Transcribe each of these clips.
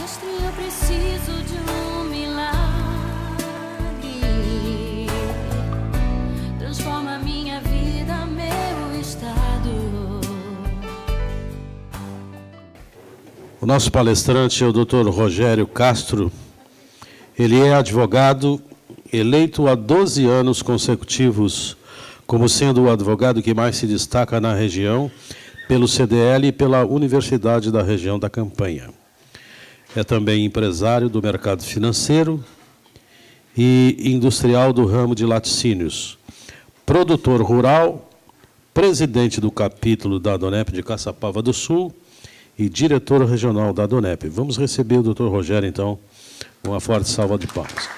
Mestre, eu preciso de um milagre. Transforma minha vida, meu estado. O nosso palestrante é o Dr. Rogério Castro. Ele é advogado eleito há 12 anos consecutivos como sendo o advogado que mais se destaca na região pelo CDL e pela Universidade da Região da Campanha é também empresário do mercado financeiro e industrial do ramo de laticínios. Produtor rural, presidente do capítulo da Donep de Caçapava do Sul e diretor regional da Donep. Vamos receber o doutor Rogério, então, com uma forte salva de palmas.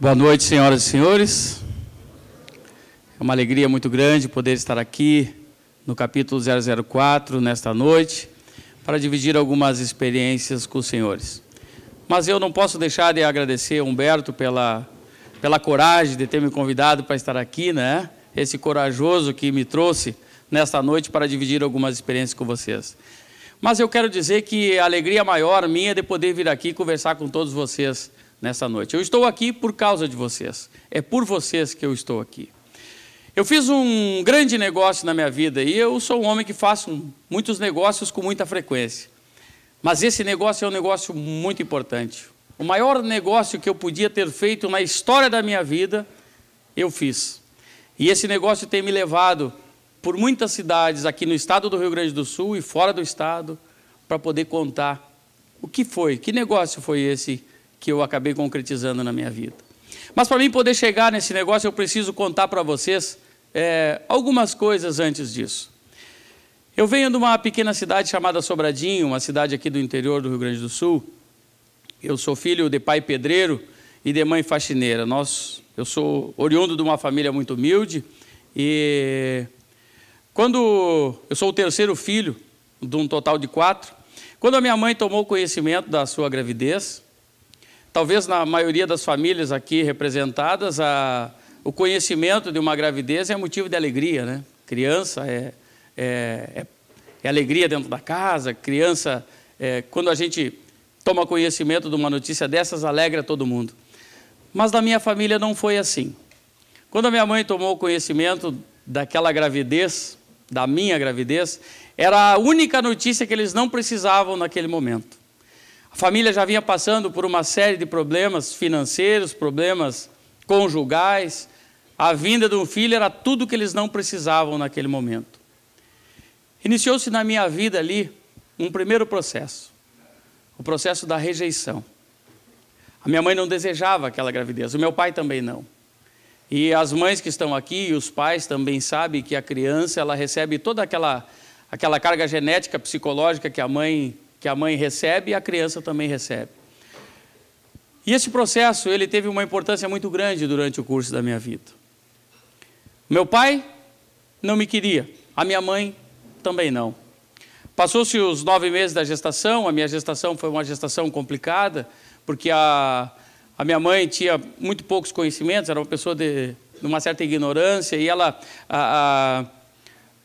Boa noite, senhoras e senhores. É uma alegria muito grande poder estar aqui no capítulo 004, nesta noite, para dividir algumas experiências com os senhores. Mas eu não posso deixar de agradecer a Humberto pela, pela coragem de ter me convidado para estar aqui, né? Esse corajoso que me trouxe nesta noite para dividir algumas experiências com vocês. Mas eu quero dizer que a alegria maior minha é de poder vir aqui conversar com todos vocês nessa noite. Eu estou aqui por causa de vocês. É por vocês que eu estou aqui. Eu fiz um grande negócio na minha vida e eu sou um homem que faço muitos negócios com muita frequência. Mas esse negócio é um negócio muito importante. O maior negócio que eu podia ter feito na história da minha vida, eu fiz. E esse negócio tem me levado por muitas cidades aqui no estado do Rio Grande do Sul e fora do estado para poder contar o que foi, que negócio foi esse que eu acabei concretizando na minha vida. Mas para mim poder chegar nesse negócio, eu preciso contar para vocês é, algumas coisas antes disso. Eu venho de uma pequena cidade chamada Sobradinho, uma cidade aqui do interior do Rio Grande do Sul. Eu sou filho de pai pedreiro e de mãe faxineira. Nós, eu sou oriundo de uma família muito humilde e quando eu sou o terceiro filho de um total de quatro, quando a minha mãe tomou conhecimento da sua gravidez, talvez na maioria das famílias aqui representadas a o conhecimento de uma gravidez é motivo de alegria, né? Criança é, é, é, é alegria dentro da casa, criança, é, quando a gente toma conhecimento de uma notícia dessas, alegra todo mundo. Mas na minha família não foi assim. Quando a minha mãe tomou conhecimento daquela gravidez, da minha gravidez, era a única notícia que eles não precisavam naquele momento. A família já vinha passando por uma série de problemas financeiros, problemas conjugais, a vinda do filho era tudo que eles não precisavam naquele momento. Iniciou-se na minha vida ali um primeiro processo, o processo da rejeição. A minha mãe não desejava aquela gravidez, o meu pai também não. E as mães que estão aqui e os pais também sabem que a criança ela recebe toda aquela aquela carga genética psicológica que a mãe que a mãe recebe e a criança também recebe. E esse processo ele teve uma importância muito grande durante o curso da minha vida. Meu pai não me queria, a minha mãe também não. Passou-se os nove meses da gestação, a minha gestação foi uma gestação complicada, porque a, a minha mãe tinha muito poucos conhecimentos, era uma pessoa de, de uma certa ignorância, e ela, a,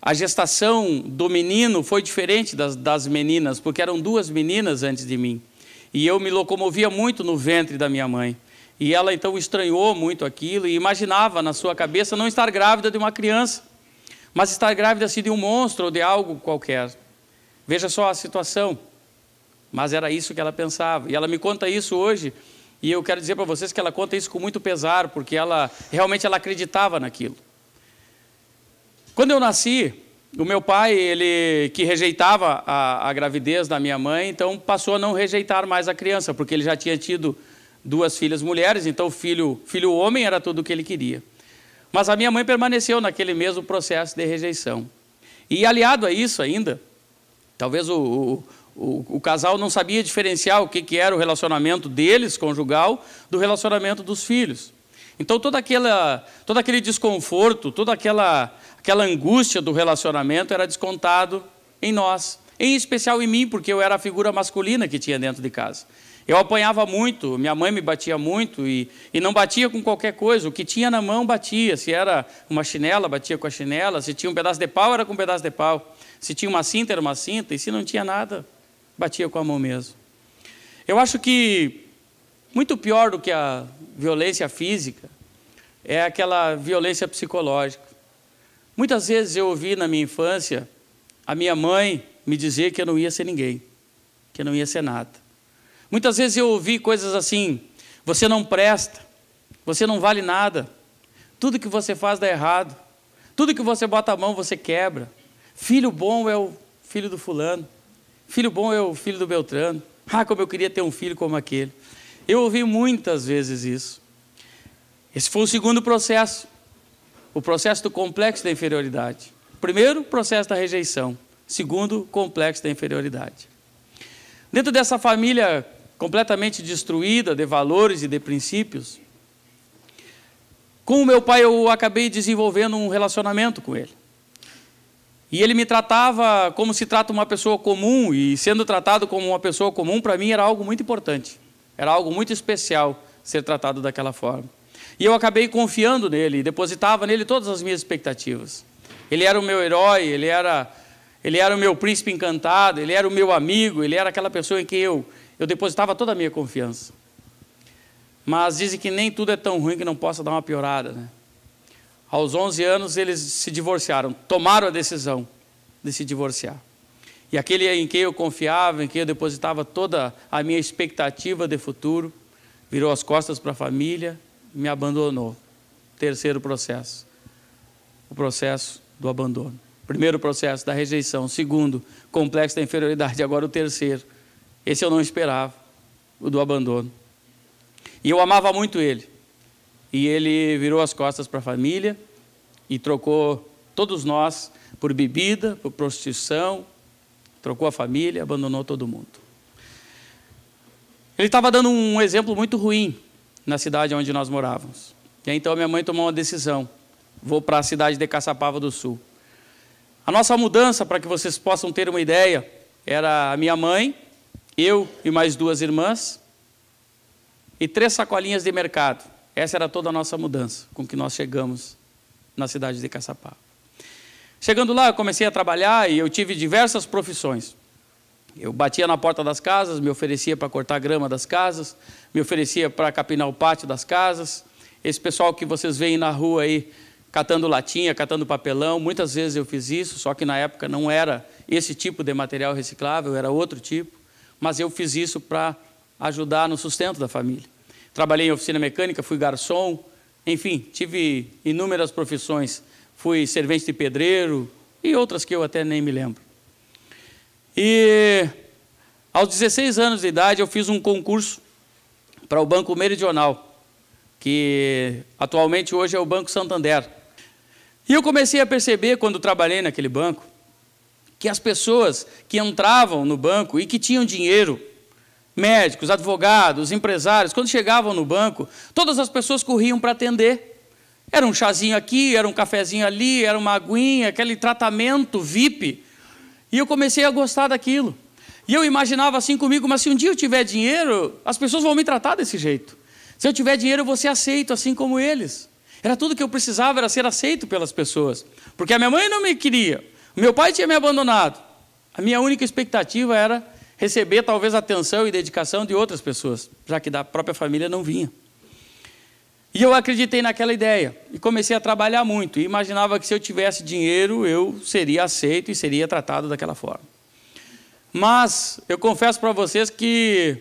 a, a gestação do menino foi diferente das, das meninas, porque eram duas meninas antes de mim. E eu me locomovia muito no ventre da minha mãe. E ela então estranhou muito aquilo e imaginava na sua cabeça não estar grávida de uma criança, mas estar grávida assim de um monstro ou de algo qualquer. Veja só a situação. Mas era isso que ela pensava. E ela me conta isso hoje, e eu quero dizer para vocês que ela conta isso com muito pesar, porque ela realmente ela acreditava naquilo. Quando eu nasci, o meu pai, ele que rejeitava a, a gravidez da minha mãe, então passou a não rejeitar mais a criança, porque ele já tinha tido duas filhas mulheres, então filho, filho homem era tudo o que ele queria. Mas a minha mãe permaneceu naquele mesmo processo de rejeição. E aliado a isso ainda, talvez o, o, o, o casal não sabia diferenciar o que, que era o relacionamento deles, conjugal, do relacionamento dos filhos. Então toda aquela, todo aquele desconforto, toda aquela, aquela angústia do relacionamento era descontado em nós, em especial em mim, porque eu era a figura masculina que tinha dentro de casa. Eu apanhava muito, minha mãe me batia muito e, e não batia com qualquer coisa. O que tinha na mão batia. Se era uma chinela, batia com a chinela. Se tinha um pedaço de pau, era com um pedaço de pau. Se tinha uma cinta, era uma cinta. E se não tinha nada, batia com a mão mesmo. Eu acho que muito pior do que a violência física é aquela violência psicológica. Muitas vezes eu ouvi na minha infância a minha mãe me dizer que eu não ia ser ninguém, que eu não ia ser nada. Muitas vezes eu ouvi coisas assim: você não presta, você não vale nada, tudo que você faz dá errado, tudo que você bota a mão você quebra. Filho bom é o filho do fulano, filho bom é o filho do Beltrano. Ah, como eu queria ter um filho como aquele. Eu ouvi muitas vezes isso. Esse foi o segundo processo, o processo do complexo da inferioridade. Primeiro, processo da rejeição. Segundo, complexo da inferioridade. Dentro dessa família completamente destruída de valores e de princípios. Com o meu pai, eu acabei desenvolvendo um relacionamento com ele. E ele me tratava como se trata uma pessoa comum, e sendo tratado como uma pessoa comum, para mim era algo muito importante, era algo muito especial ser tratado daquela forma. E eu acabei confiando nele, depositava nele todas as minhas expectativas. Ele era o meu herói, ele era, ele era o meu príncipe encantado, ele era o meu amigo, ele era aquela pessoa em quem eu eu depositava toda a minha confiança. Mas dizem que nem tudo é tão ruim que não possa dar uma piorada, né? Aos 11 anos eles se divorciaram, tomaram a decisão de se divorciar. E aquele em quem eu confiava, em quem eu depositava toda a minha expectativa de futuro, virou as costas para a família, me abandonou. Terceiro processo, o processo do abandono. Primeiro processo da rejeição, segundo, complexo da inferioridade, agora o terceiro, esse eu não esperava, o do abandono. E eu amava muito ele. E ele virou as costas para a família e trocou todos nós por bebida, por prostituição, trocou a família, abandonou todo mundo. Ele estava dando um exemplo muito ruim na cidade onde nós morávamos. E aí, então minha mãe tomou uma decisão: vou para a cidade de Caçapava do Sul. A nossa mudança, para que vocês possam ter uma ideia, era a minha mãe, eu e mais duas irmãs, e três sacolinhas de mercado. Essa era toda a nossa mudança com que nós chegamos na cidade de Caçapá. Chegando lá, eu comecei a trabalhar e eu tive diversas profissões. Eu batia na porta das casas, me oferecia para cortar a grama das casas, me oferecia para capinar o pátio das casas. Esse pessoal que vocês veem na rua aí, catando latinha, catando papelão, muitas vezes eu fiz isso, só que na época não era esse tipo de material reciclável, era outro tipo mas eu fiz isso para ajudar no sustento da família. Trabalhei em oficina mecânica, fui garçom, enfim, tive inúmeras profissões. Fui servente de pedreiro e outras que eu até nem me lembro. E aos 16 anos de idade eu fiz um concurso para o Banco Meridional, que atualmente hoje é o Banco Santander. E eu comecei a perceber quando trabalhei naquele banco que as pessoas que entravam no banco e que tinham dinheiro, médicos, advogados, empresários, quando chegavam no banco, todas as pessoas corriam para atender. Era um chazinho aqui, era um cafezinho ali, era uma aguinha, aquele tratamento VIP. E eu comecei a gostar daquilo. E eu imaginava assim comigo, mas se um dia eu tiver dinheiro, as pessoas vão me tratar desse jeito. Se eu tiver dinheiro, eu vou ser aceito, assim como eles. Era tudo que eu precisava, era ser aceito pelas pessoas. Porque a minha mãe não me queria, meu pai tinha me abandonado. A minha única expectativa era receber talvez atenção e dedicação de outras pessoas, já que da própria família não vinha. E eu acreditei naquela ideia e comecei a trabalhar muito. E imaginava que se eu tivesse dinheiro, eu seria aceito e seria tratado daquela forma. Mas eu confesso para vocês que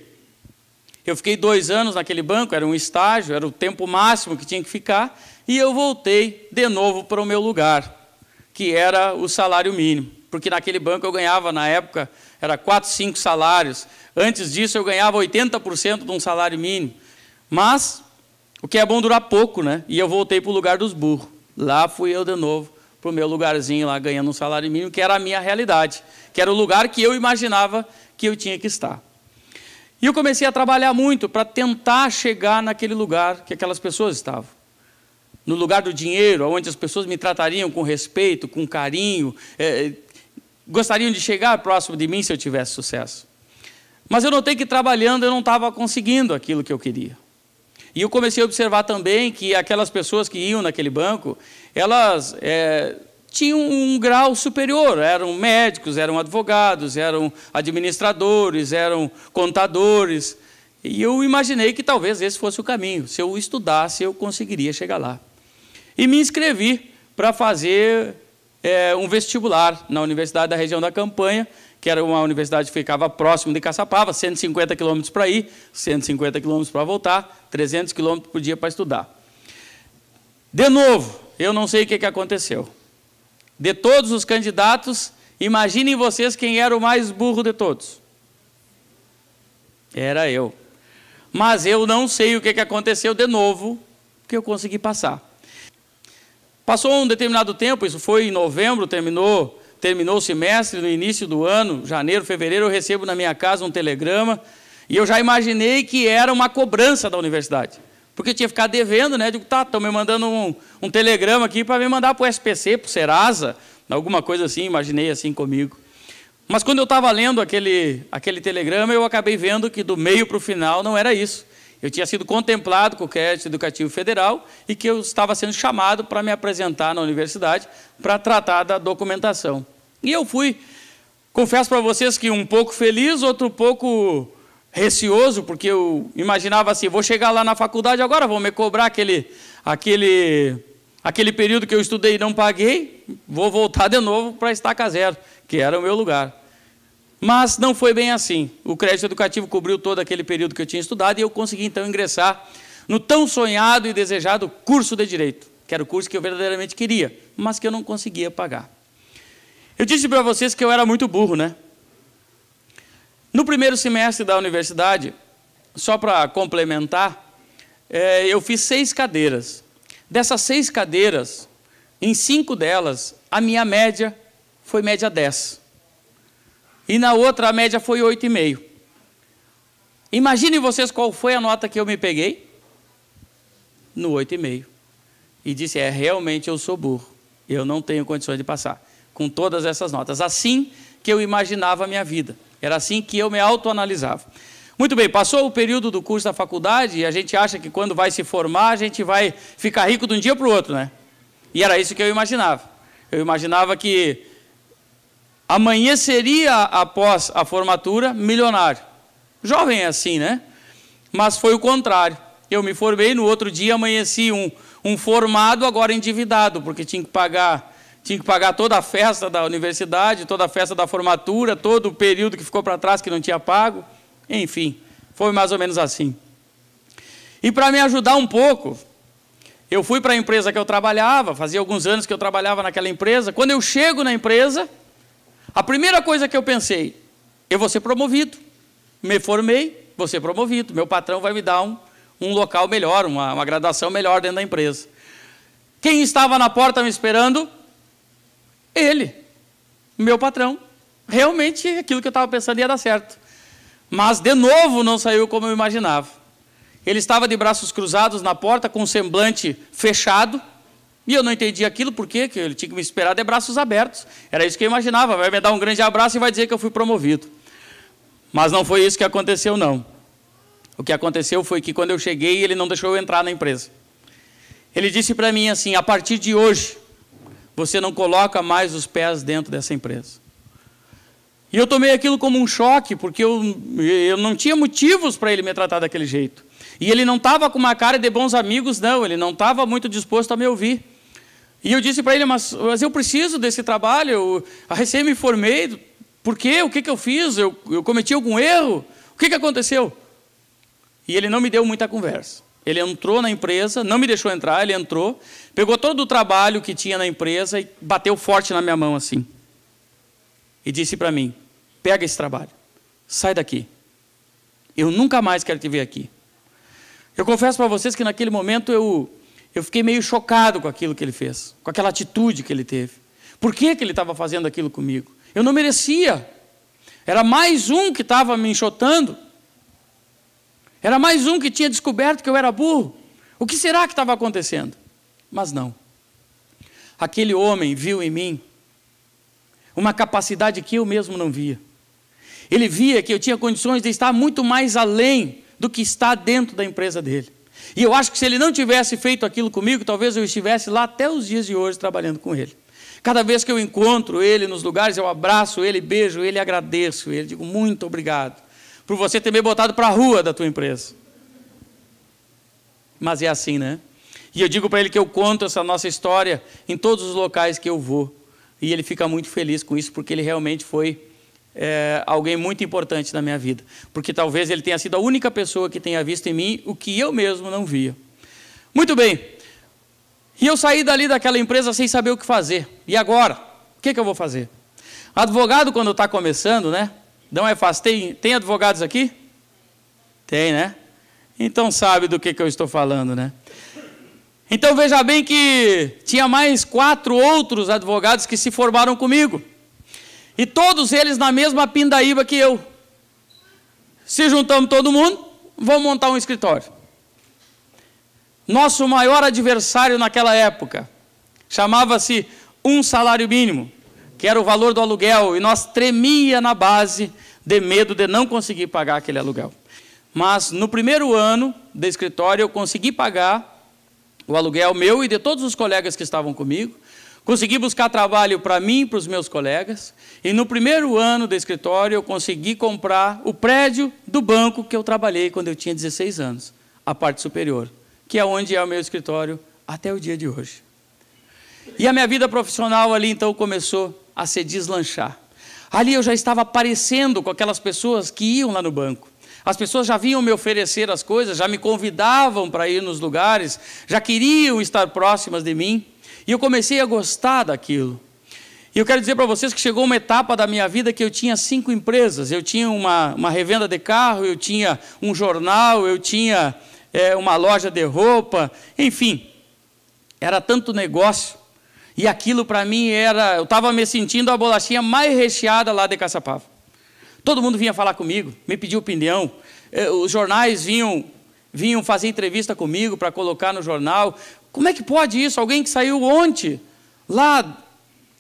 eu fiquei dois anos naquele banco, era um estágio, era o tempo máximo que tinha que ficar, e eu voltei de novo para o meu lugar que era o salário mínimo. Porque naquele banco eu ganhava, na época, era 4, 5 salários. Antes disso eu ganhava 80% de um salário mínimo. Mas o que é bom durar pouco, né? E eu voltei para o lugar dos burros. Lá fui eu de novo para o meu lugarzinho lá, ganhando um salário mínimo, que era a minha realidade, que era o lugar que eu imaginava que eu tinha que estar. E eu comecei a trabalhar muito para tentar chegar naquele lugar que aquelas pessoas estavam no lugar do dinheiro, onde as pessoas me tratariam com respeito, com carinho, é, é, gostariam de chegar próximo de mim se eu tivesse sucesso. Mas eu notei que trabalhando eu não estava conseguindo aquilo que eu queria. E eu comecei a observar também que aquelas pessoas que iam naquele banco, elas é, tinham um grau superior, eram médicos, eram advogados, eram administradores, eram contadores. E eu imaginei que talvez esse fosse o caminho. Se eu estudasse, eu conseguiria chegar lá e me inscrevi para fazer é, um vestibular na Universidade da Região da Campanha, que era uma universidade que ficava próximo de Caçapava, 150 quilômetros para ir, 150 quilômetros para voltar, 300 quilômetros por dia para estudar. De novo, eu não sei o que, que aconteceu. De todos os candidatos, imaginem vocês quem era o mais burro de todos. Era eu. Mas eu não sei o que, que aconteceu de novo, que eu consegui passar. Passou um determinado tempo, isso foi em novembro, terminou, terminou o semestre, no início do ano, janeiro, fevereiro, eu recebo na minha casa um telegrama e eu já imaginei que era uma cobrança da universidade. Porque eu tinha ficado devendo, né? Eu digo, tá, estão me mandando um, um telegrama aqui para me mandar para o SPC, para o Serasa, alguma coisa assim, imaginei assim comigo. Mas quando eu estava lendo aquele, aquele telegrama, eu acabei vendo que do meio para o final não era isso. Eu tinha sido contemplado com o crédito educativo federal e que eu estava sendo chamado para me apresentar na universidade para tratar da documentação. E eu fui, confesso para vocês que um pouco feliz, outro pouco receoso, porque eu imaginava assim, vou chegar lá na faculdade agora, vou me cobrar aquele, aquele, aquele período que eu estudei e não paguei, vou voltar de novo para a estaca zero, que era o meu lugar. Mas não foi bem assim. O crédito educativo cobriu todo aquele período que eu tinha estudado e eu consegui então ingressar no tão sonhado e desejado curso de direito, que era o curso que eu verdadeiramente queria, mas que eu não conseguia pagar. Eu disse para vocês que eu era muito burro, né? No primeiro semestre da universidade, só para complementar, é, eu fiz seis cadeiras. Dessas seis cadeiras, em cinco delas, a minha média foi média 10. E na outra a média foi 8,5. Imaginem vocês qual foi a nota que eu me peguei. No 8,5. E disse: é, realmente eu sou burro. Eu não tenho condições de passar. Com todas essas notas. Assim que eu imaginava a minha vida. Era assim que eu me autoanalisava. Muito bem, passou o período do curso da faculdade e a gente acha que quando vai se formar a gente vai ficar rico de um dia para o outro, né? E era isso que eu imaginava. Eu imaginava que Amanheceria após a formatura milionário. Jovem é assim, né? Mas foi o contrário. Eu me formei, no outro dia amanheci um, um formado, agora endividado, porque tinha que pagar tinha que pagar toda a festa da universidade, toda a festa da formatura, todo o período que ficou para trás que não tinha pago. Enfim, foi mais ou menos assim. E para me ajudar um pouco, eu fui para a empresa que eu trabalhava, fazia alguns anos que eu trabalhava naquela empresa. Quando eu chego na empresa, a primeira coisa que eu pensei, eu vou ser promovido. Me formei, vou ser promovido. Meu patrão vai me dar um, um local melhor, uma, uma gradação melhor dentro da empresa. Quem estava na porta me esperando? Ele, meu patrão. Realmente aquilo que eu estava pensando ia dar certo. Mas de novo não saiu como eu imaginava. Ele estava de braços cruzados na porta, com o semblante fechado, e eu não entendi aquilo, por quê? Que ele tinha que me esperar de braços abertos. Era isso que eu imaginava. Vai me dar um grande abraço e vai dizer que eu fui promovido. Mas não foi isso que aconteceu, não. O que aconteceu foi que quando eu cheguei, ele não deixou eu entrar na empresa. Ele disse para mim assim: a partir de hoje, você não coloca mais os pés dentro dessa empresa. E eu tomei aquilo como um choque, porque eu, eu não tinha motivos para ele me tratar daquele jeito. E ele não estava com uma cara de bons amigos, não, ele não estava muito disposto a me ouvir. E eu disse para ele, mas, mas, eu preciso desse trabalho, eu, recém me formei, por quê? O que, que eu fiz? Eu, eu cometi algum erro? O que, que aconteceu? E ele não me deu muita conversa. Ele entrou na empresa, não me deixou entrar, ele entrou, pegou todo o trabalho que tinha na empresa e bateu forte na minha mão assim. E disse para mim: pega esse trabalho, sai daqui. Eu nunca mais quero te ver aqui. Eu confesso para vocês que naquele momento eu eu fiquei meio chocado com aquilo que ele fez, com aquela atitude que ele teve. Por que, que ele estava fazendo aquilo comigo? Eu não merecia. Era mais um que estava me enxotando. Era mais um que tinha descoberto que eu era burro. O que será que estava acontecendo? Mas não. Aquele homem viu em mim uma capacidade que eu mesmo não via. Ele via que eu tinha condições de estar muito mais além do que está dentro da empresa dele. E eu acho que se ele não tivesse feito aquilo comigo, talvez eu estivesse lá até os dias de hoje trabalhando com ele. Cada vez que eu encontro ele nos lugares, eu abraço ele, beijo ele, agradeço ele, digo muito obrigado por você ter me botado para a rua da tua empresa. Mas é assim, né? E eu digo para ele que eu conto essa nossa história em todos os locais que eu vou. E ele fica muito feliz com isso, porque ele realmente foi é, alguém muito importante na minha vida, porque talvez ele tenha sido a única pessoa que tenha visto em mim o que eu mesmo não via. Muito bem, e eu saí dali daquela empresa sem saber o que fazer. E agora? O que, que eu vou fazer? Advogado, quando está começando, né? Não é fácil. Tem, tem advogados aqui? Tem, né? Então sabe do que, que eu estou falando, né? Então veja bem que tinha mais quatro outros advogados que se formaram comigo. E todos eles na mesma pindaíba que eu. Se juntamos todo mundo, vamos montar um escritório. Nosso maior adversário naquela época chamava-se um salário mínimo, que era o valor do aluguel, e nós tremia na base de medo de não conseguir pagar aquele aluguel. Mas no primeiro ano do escritório eu consegui pagar o aluguel meu e de todos os colegas que estavam comigo Consegui buscar trabalho para mim e para os meus colegas. E no primeiro ano do escritório, eu consegui comprar o prédio do banco que eu trabalhei quando eu tinha 16 anos, a parte superior, que é onde é o meu escritório até o dia de hoje. E a minha vida profissional ali então começou a se deslanchar. Ali eu já estava aparecendo com aquelas pessoas que iam lá no banco. As pessoas já vinham me oferecer as coisas, já me convidavam para ir nos lugares, já queriam estar próximas de mim. E eu comecei a gostar daquilo. E eu quero dizer para vocês que chegou uma etapa da minha vida que eu tinha cinco empresas. Eu tinha uma, uma revenda de carro, eu tinha um jornal, eu tinha é, uma loja de roupa, enfim. Era tanto negócio. E aquilo para mim era. Eu estava me sentindo a bolachinha mais recheada lá de Caçapava. Todo mundo vinha falar comigo, me pedia opinião. É, os jornais vinham vinham fazer entrevista comigo para colocar no jornal. Como é que pode isso? Alguém que saiu ontem, lá,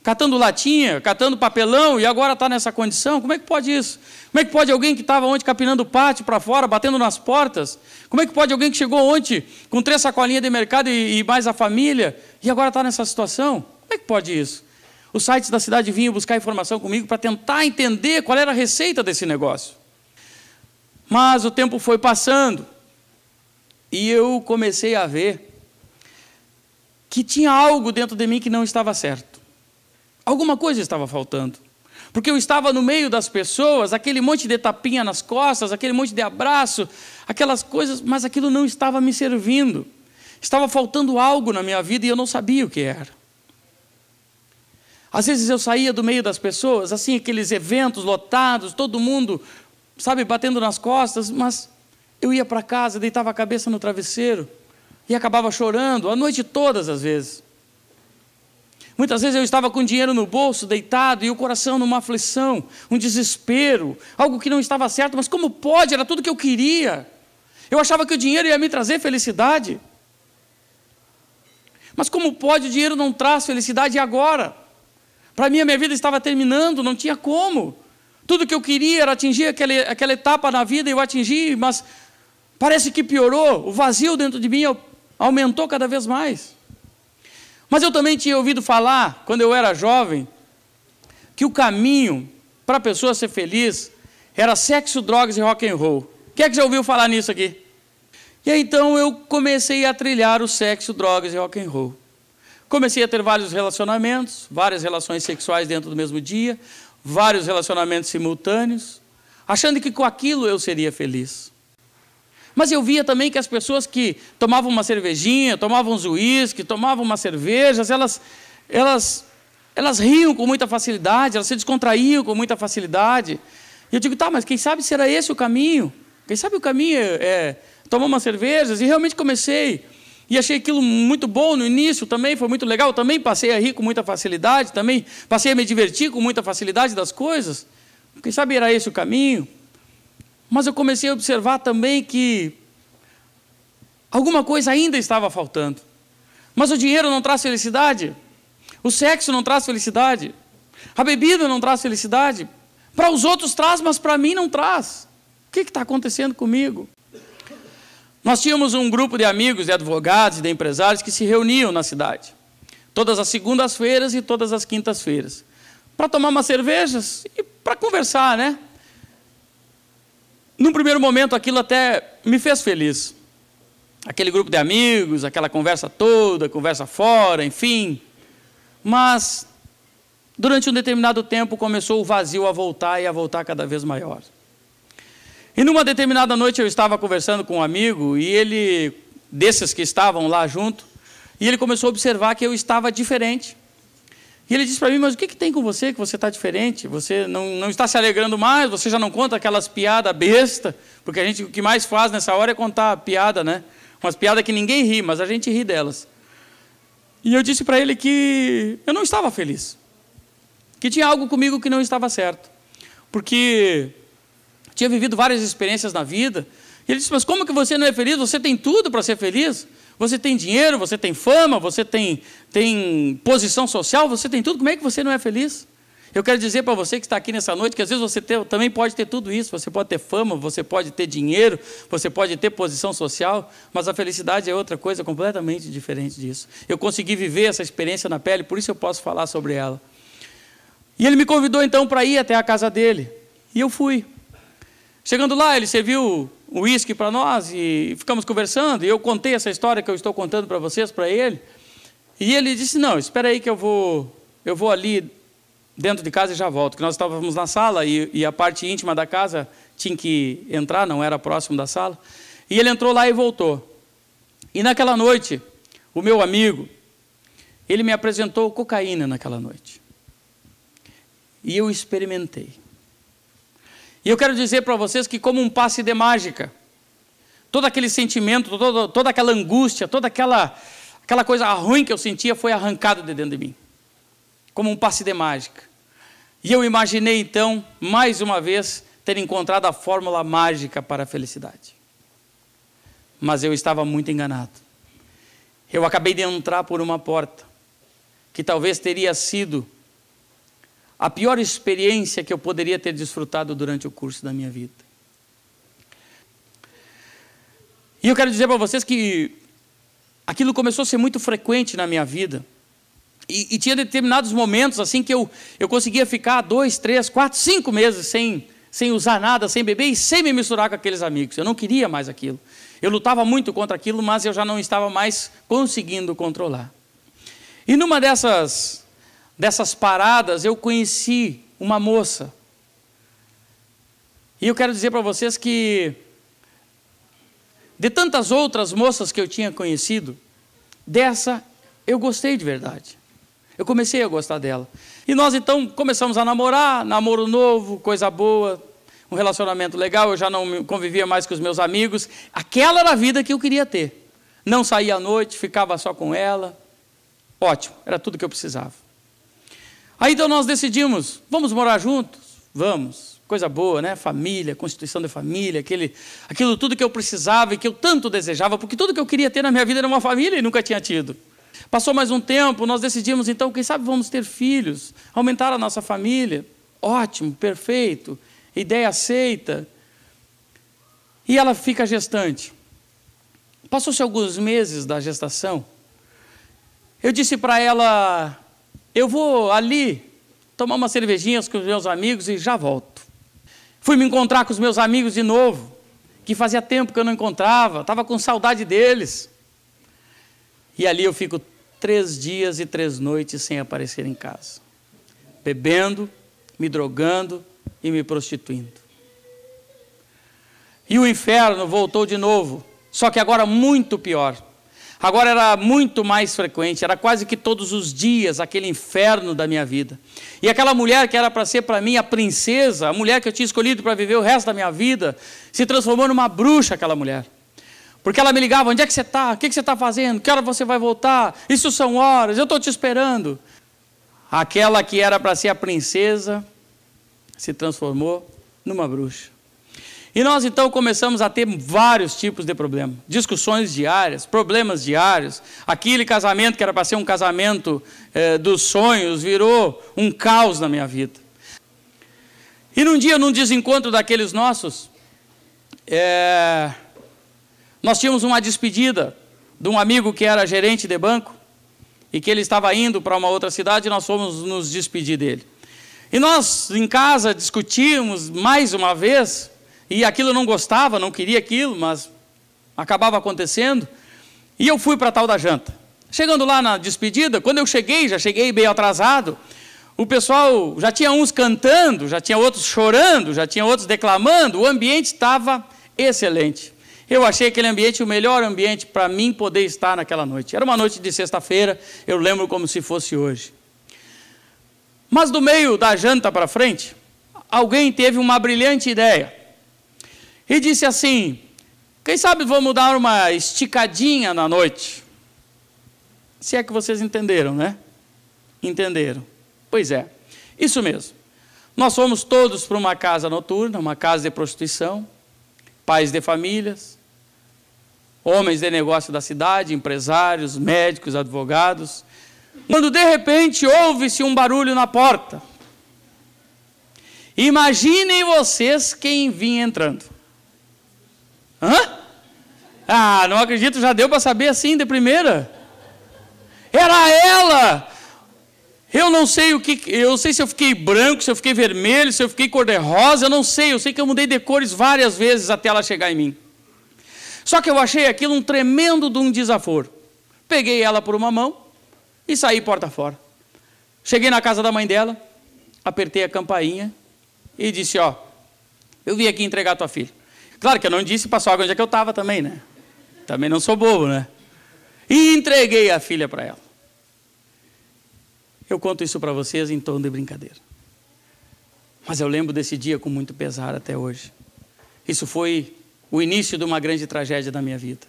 catando latinha, catando papelão e agora está nessa condição? Como é que pode isso? Como é que pode alguém que estava ontem capinando o pátio para fora, batendo nas portas? Como é que pode alguém que chegou ontem com três sacolinhas de mercado e, e mais a família e agora está nessa situação? Como é que pode isso? Os sites da cidade vinham buscar informação comigo para tentar entender qual era a receita desse negócio. Mas o tempo foi passando e eu comecei a ver que tinha algo dentro de mim que não estava certo. Alguma coisa estava faltando. Porque eu estava no meio das pessoas, aquele monte de tapinha nas costas, aquele monte de abraço, aquelas coisas, mas aquilo não estava me servindo. Estava faltando algo na minha vida e eu não sabia o que era. Às vezes eu saía do meio das pessoas, assim, aqueles eventos lotados, todo mundo, sabe, batendo nas costas, mas eu ia para casa, deitava a cabeça no travesseiro e acabava chorando a noite todas as vezes. Muitas vezes eu estava com dinheiro no bolso, deitado, e o coração numa aflição, um desespero, algo que não estava certo, mas como pode? Era tudo que eu queria. Eu achava que o dinheiro ia me trazer felicidade. Mas como pode o dinheiro não traz felicidade agora? Para mim, a minha vida estava terminando, não tinha como. Tudo que eu queria era atingir aquele, aquela etapa na vida e eu atingi, mas parece que piorou. O vazio dentro de mim é o aumentou cada vez mais. Mas eu também tinha ouvido falar, quando eu era jovem, que o caminho para a pessoa ser feliz era sexo, drogas e rock and roll. Quem é que já ouviu falar nisso aqui? E aí, então eu comecei a trilhar o sexo, drogas e rock and roll. Comecei a ter vários relacionamentos, várias relações sexuais dentro do mesmo dia, vários relacionamentos simultâneos, achando que com aquilo eu seria feliz. Mas eu via também que as pessoas que tomavam uma cervejinha, tomavam um que tomavam umas cervejas, elas, elas, elas riam com muita facilidade, elas se descontraíam com muita facilidade. E eu digo, tá, mas quem sabe será esse o caminho? Quem sabe o caminho é, é tomar umas cervejas? E realmente comecei. E achei aquilo muito bom no início também, foi muito legal. Também passei a rir com muita facilidade, também passei a me divertir com muita facilidade das coisas. Quem sabe era esse o caminho? Mas eu comecei a observar também que alguma coisa ainda estava faltando. Mas o dinheiro não traz felicidade. O sexo não traz felicidade. A bebida não traz felicidade. Para os outros traz, mas para mim não traz. O que está acontecendo comigo? Nós tínhamos um grupo de amigos, de advogados, de empresários que se reuniam na cidade, todas as segundas-feiras e todas as quintas-feiras, para tomar umas cervejas e para conversar, né? Num primeiro momento, aquilo até me fez feliz. Aquele grupo de amigos, aquela conversa toda, conversa fora, enfim. Mas, durante um determinado tempo, começou o vazio a voltar e a voltar cada vez maior. E numa determinada noite eu estava conversando com um amigo e ele, desses que estavam lá junto, e ele começou a observar que eu estava diferente. E ele disse para mim: Mas o que, que tem com você que você está diferente? Você não, não está se alegrando mais? Você já não conta aquelas piadas besta? Porque a gente o que mais faz nessa hora é contar piada, né? Umas piadas que ninguém ri, mas a gente ri delas. E eu disse para ele que eu não estava feliz. Que tinha algo comigo que não estava certo. Porque tinha vivido várias experiências na vida. E ele disse: Mas como que você não é feliz? Você tem tudo para ser feliz? Você tem dinheiro, você tem fama, você tem, tem posição social, você tem tudo. Como é que você não é feliz? Eu quero dizer para você que está aqui nessa noite que às vezes você também pode ter tudo isso. Você pode ter fama, você pode ter dinheiro, você pode ter posição social, mas a felicidade é outra coisa completamente diferente disso. Eu consegui viver essa experiência na pele, por isso eu posso falar sobre ela. E ele me convidou então para ir até a casa dele. E eu fui. Chegando lá, ele serviu uísque para nós e ficamos conversando. E eu contei essa história que eu estou contando para vocês, para ele. E ele disse: Não, espera aí que eu vou, eu vou ali dentro de casa e já volto. Que nós estávamos na sala e, e a parte íntima da casa tinha que entrar, não era próximo da sala. E ele entrou lá e voltou. E naquela noite, o meu amigo, ele me apresentou cocaína naquela noite. E eu experimentei. E eu quero dizer para vocês que, como um passe de mágica, todo aquele sentimento, todo, toda aquela angústia, toda aquela, aquela coisa ruim que eu sentia foi arrancado de dentro de mim, como um passe de mágica. E eu imaginei então, mais uma vez, ter encontrado a fórmula mágica para a felicidade. Mas eu estava muito enganado. Eu acabei de entrar por uma porta que talvez teria sido a pior experiência que eu poderia ter desfrutado durante o curso da minha vida. E eu quero dizer para vocês que aquilo começou a ser muito frequente na minha vida. E, e, tinha determinados momentos assim que eu, eu conseguia ficar dois, três, quatro, cinco meses sem, sem usar nada, sem beber e sem me misturar com aqueles amigos. Eu não queria mais aquilo. Eu lutava muito contra aquilo, mas eu já não estava mais conseguindo controlar. E numa dessas dessas paradas, eu conheci uma moça. E eu quero dizer para vocês que, de tantas outras moças que eu tinha conhecido, dessa eu gostei de verdade. Eu comecei a gostar dela. E nós então começamos a namorar, namoro novo, coisa boa, um relacionamento legal. Eu já não convivia mais com os meus amigos. Aquela era a vida que eu queria ter. Não saía à noite, ficava só com ela. Ótimo, era tudo que eu precisava. Aí então nós decidimos, vamos morar juntos? Vamos. Coisa boa, né? Família, constituição da família, aquele, aquilo tudo que eu precisava e que eu tanto desejava, porque tudo que eu queria ter na minha vida era uma família e nunca tinha tido. Passou mais um tempo, nós decidimos então, quem sabe vamos ter filhos, aumentar a nossa família. Ótimo, perfeito, ideia aceita. E ela fica gestante. Passou-se alguns meses da gestação. Eu disse para ela: eu vou ali tomar umas cervejinhas com os meus amigos e já volto. Fui me encontrar com os meus amigos de novo, que fazia tempo que eu não encontrava, estava com saudade deles. E ali eu fico três dias e três noites sem aparecer em casa, bebendo, me drogando e me prostituindo. E o inferno voltou de novo, só que agora muito pior. Agora era muito mais frequente, era quase que todos os dias aquele inferno da minha vida. E aquela mulher que era para ser para mim a princesa, a mulher que eu tinha escolhido para viver o resto da minha vida, se transformou numa bruxa aquela mulher. Porque ela me ligava: onde é que você está? O que, que você está fazendo? Que hora você vai voltar? Isso são horas, eu estou te esperando. Aquela que era para ser a princesa se transformou numa bruxa. E nós então começamos a ter vários tipos de problema, discussões diárias, problemas diários. Aquele casamento que era para ser um casamento eh, dos sonhos virou um caos na minha vida. E num dia, num desencontro daqueles nossos, eh, nós tínhamos uma despedida de um amigo que era gerente de banco e que ele estava indo para uma outra cidade e nós fomos nos despedir dele. E nós em casa discutimos mais uma vez e aquilo eu não gostava, não queria aquilo, mas acabava acontecendo. E eu fui para tal da janta. Chegando lá na despedida, quando eu cheguei, já cheguei bem atrasado, o pessoal já tinha uns cantando, já tinha outros chorando, já tinha outros declamando, o ambiente estava excelente. Eu achei aquele ambiente o melhor ambiente para mim poder estar naquela noite. Era uma noite de sexta-feira, eu lembro como se fosse hoje. Mas do meio da janta para frente, alguém teve uma brilhante ideia e disse assim: Quem sabe vamos dar uma esticadinha na noite? Se é que vocês entenderam, né? Entenderam. Pois é, isso mesmo. Nós fomos todos para uma casa noturna, uma casa de prostituição, pais de famílias, homens de negócio da cidade, empresários, médicos, advogados. Quando de repente ouve-se um barulho na porta. Imaginem vocês quem vinha entrando. Hã? Ah, não acredito, já deu para saber assim de primeira. Era ela. Eu não sei o que, eu sei se eu fiquei branco, se eu fiquei vermelho, se eu fiquei cor de rosa, eu não sei, eu sei que eu mudei de cores várias vezes até ela chegar em mim. Só que eu achei aquilo um tremendo de um desaforo. Peguei ela por uma mão e saí porta fora. Cheguei na casa da mãe dela, apertei a campainha e disse: Ó, eu vim aqui entregar tua filha. Claro que eu não disse passou água onde é que eu estava também, né? Também não sou bobo, né? E entreguei a filha para ela. Eu conto isso para vocês em torno de brincadeira. Mas eu lembro desse dia com muito pesar até hoje. Isso foi o início de uma grande tragédia da minha vida.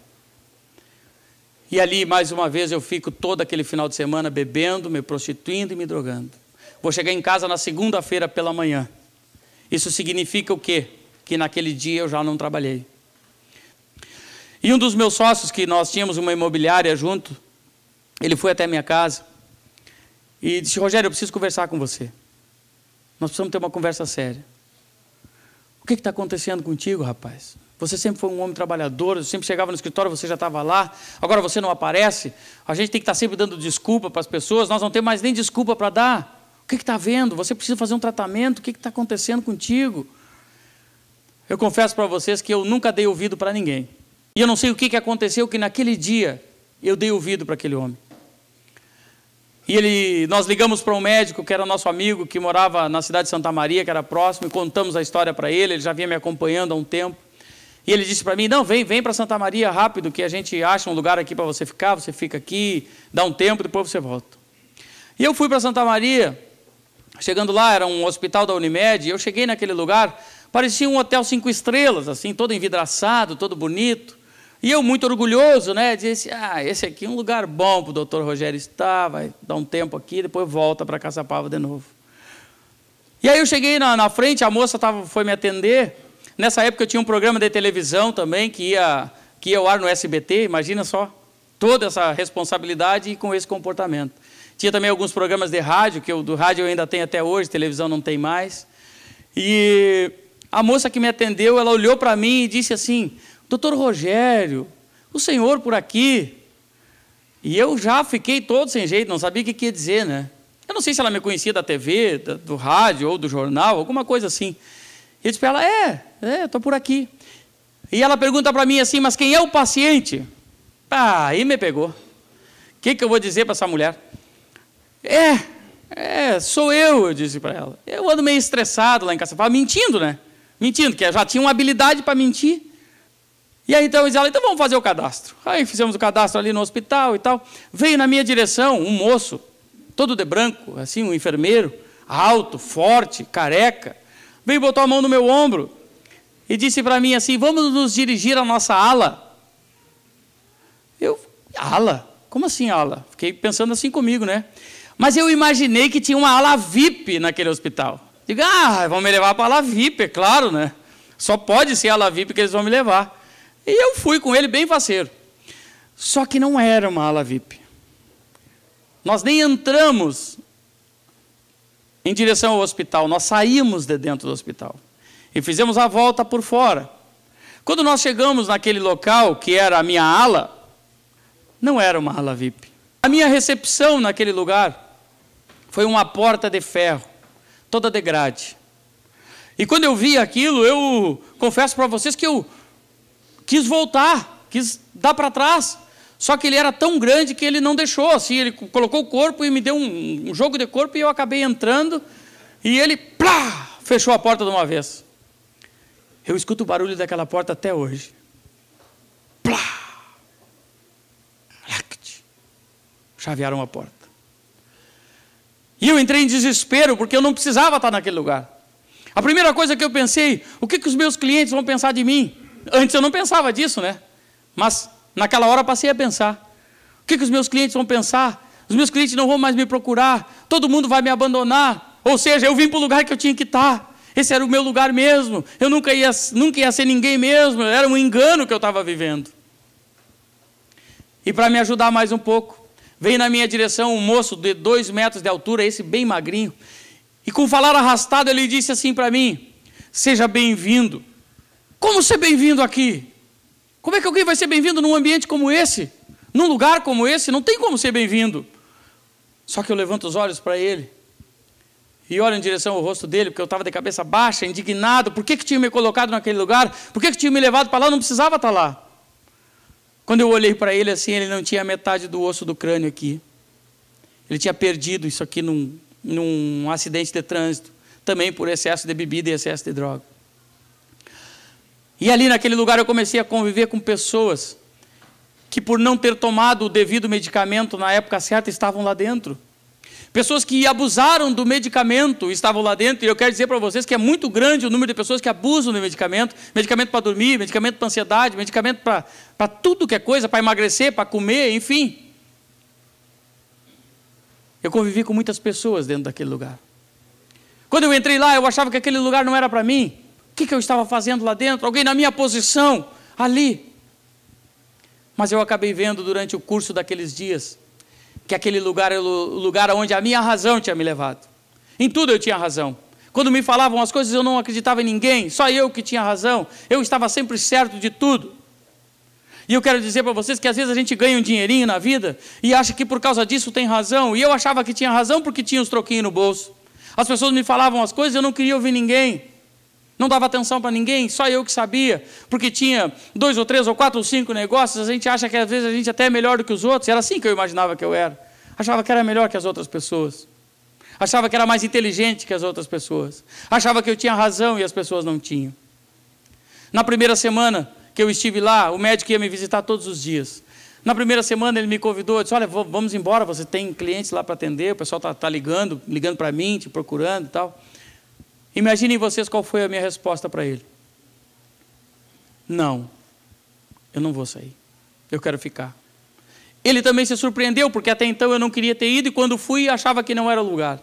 E ali, mais uma vez, eu fico todo aquele final de semana bebendo, me prostituindo e me drogando. Vou chegar em casa na segunda-feira pela manhã. Isso significa o quê? que naquele dia eu já não trabalhei. E um dos meus sócios, que nós tínhamos uma imobiliária junto, ele foi até minha casa e disse: Rogério, eu preciso conversar com você. Nós precisamos ter uma conversa séria. O que está acontecendo contigo, rapaz? Você sempre foi um homem trabalhador, Eu sempre chegava no escritório, você já estava lá, agora você não aparece. A gente tem que estar tá sempre dando desculpa para as pessoas, nós não temos mais nem desculpa para dar. O que está vendo? Você precisa fazer um tratamento, o que está acontecendo contigo? Eu confesso para vocês que eu nunca dei ouvido para ninguém. E eu não sei o que, que aconteceu que naquele dia eu dei ouvido para aquele homem. E ele, nós ligamos para um médico que era nosso amigo, que morava na cidade de Santa Maria, que era próximo, e contamos a história para ele, ele já vinha me acompanhando há um tempo. E ele disse para mim: "Não, vem, vem para Santa Maria rápido, que a gente acha um lugar aqui para você ficar, você fica aqui, dá um tempo, depois você volta". E eu fui para Santa Maria. Chegando lá, era um hospital da Unimed, eu cheguei naquele lugar, Parecia um hotel cinco estrelas, assim, todo envidraçado, todo bonito. E eu, muito orgulhoso, né, disse: assim, ah, esse aqui é um lugar bom para o doutor Rogério estar, vai dar um tempo aqui, depois volta para Caçapava de novo. E aí eu cheguei na, na frente, a moça tava, foi me atender. Nessa época eu tinha um programa de televisão também que ia, que ia ao ar no SBT, imagina só, toda essa responsabilidade e com esse comportamento. Tinha também alguns programas de rádio, que eu, do rádio eu ainda tenho até hoje, televisão não tem mais. E a moça que me atendeu, ela olhou para mim e disse assim: Doutor Rogério, o senhor por aqui? E eu já fiquei todo sem jeito, não sabia o que queria dizer, né? Eu não sei se ela me conhecia da TV, do rádio ou do jornal, alguma coisa assim. E Eu disse para ela: É, é, estou por aqui. E ela pergunta para mim assim: Mas quem é o paciente? Ah, aí me pegou. O que, que eu vou dizer para essa mulher? É, é, sou eu, eu disse para ela. Eu ando meio estressado lá em casa. Fala, mentindo, né? Mentindo, que já tinha uma habilidade para mentir. E aí então eles falaram, então vamos fazer o cadastro. Aí fizemos o cadastro ali no hospital e tal. Veio na minha direção um moço, todo de branco, assim, um enfermeiro, alto, forte, careca. Veio botou a mão no meu ombro e disse para mim assim: "Vamos nos dirigir à nossa ala". Eu, ala? Como assim ala? Fiquei pensando assim comigo, né? Mas eu imaginei que tinha uma ala VIP naquele hospital. Digo, ah, vão me levar para a La VIP, é claro, né? Só pode ser a La VIP que eles vão me levar. E eu fui com ele bem faceiro. Só que não era uma ala VIP. Nós nem entramos em direção ao hospital, nós saímos de dentro do hospital e fizemos a volta por fora. Quando nós chegamos naquele local que era a minha ala, não era uma ala VIP. A minha recepção naquele lugar foi uma porta de ferro toda degrade. E quando eu vi aquilo, eu confesso para vocês que eu quis voltar, quis dar para trás. Só que ele era tão grande que ele não deixou, assim, ele colocou o corpo e me deu um, um jogo de corpo e eu acabei entrando e ele, plá, fechou a porta de uma vez. Eu escuto o barulho daquela porta até hoje. Plá! Chavearam a porta. E eu entrei em desespero, porque eu não precisava estar naquele lugar. A primeira coisa que eu pensei, o que, que os meus clientes vão pensar de mim? Antes eu não pensava disso, né? Mas naquela hora passei a pensar. O que, que os meus clientes vão pensar? Os meus clientes não vão mais me procurar, todo mundo vai me abandonar. Ou seja, eu vim para o lugar que eu tinha que estar. Esse era o meu lugar mesmo. Eu nunca ia, nunca ia ser ninguém mesmo. Era um engano que eu estava vivendo. E para me ajudar mais um pouco, Veio na minha direção um moço de dois metros de altura, esse bem magrinho, e com falar arrastado ele disse assim para mim: Seja bem-vindo. Como ser bem-vindo aqui? Como é que alguém vai ser bem-vindo num ambiente como esse? Num lugar como esse? Não tem como ser bem-vindo. Só que eu levanto os olhos para ele e olho em direção ao rosto dele, porque eu estava de cabeça baixa, indignado. Por que, que tinha me colocado naquele lugar? Por que, que tinha me levado para lá? Eu não precisava estar tá lá. Quando eu olhei para ele assim, ele não tinha metade do osso do crânio aqui. Ele tinha perdido isso aqui num, num acidente de trânsito, também por excesso de bebida e excesso de droga. E ali naquele lugar eu comecei a conviver com pessoas que, por não ter tomado o devido medicamento na época certa, estavam lá dentro. Pessoas que abusaram do medicamento estavam lá dentro, e eu quero dizer para vocês que é muito grande o número de pessoas que abusam do medicamento: medicamento para dormir, medicamento para ansiedade, medicamento para tudo que é coisa, para emagrecer, para comer, enfim. Eu convivi com muitas pessoas dentro daquele lugar. Quando eu entrei lá, eu achava que aquele lugar não era para mim. O que, que eu estava fazendo lá dentro? Alguém na minha posição, ali. Mas eu acabei vendo durante o curso daqueles dias que aquele lugar era é o lugar onde a minha razão tinha me levado. Em tudo eu tinha razão. Quando me falavam as coisas, eu não acreditava em ninguém, só eu que tinha razão. Eu estava sempre certo de tudo. E eu quero dizer para vocês que às vezes a gente ganha um dinheirinho na vida e acha que por causa disso tem razão. E eu achava que tinha razão porque tinha os troquinhos no bolso. As pessoas me falavam as coisas, eu não queria ouvir ninguém não dava atenção para ninguém, só eu que sabia, porque tinha dois ou três ou quatro ou cinco negócios, a gente acha que às vezes a gente até é melhor do que os outros, era assim que eu imaginava que eu era. Achava que era melhor que as outras pessoas. Achava que era mais inteligente que as outras pessoas. Achava que eu tinha razão e as pessoas não tinham. Na primeira semana que eu estive lá, o médico ia me visitar todos os dias. Na primeira semana ele me convidou, disse: Olha, vamos embora, você tem clientes lá para atender, o pessoal está tá ligando, ligando para mim, te procurando e tal. Imaginem vocês qual foi a minha resposta para ele. Não, eu não vou sair. Eu quero ficar. Ele também se surpreendeu, porque até então eu não queria ter ido e quando fui achava que não era o lugar.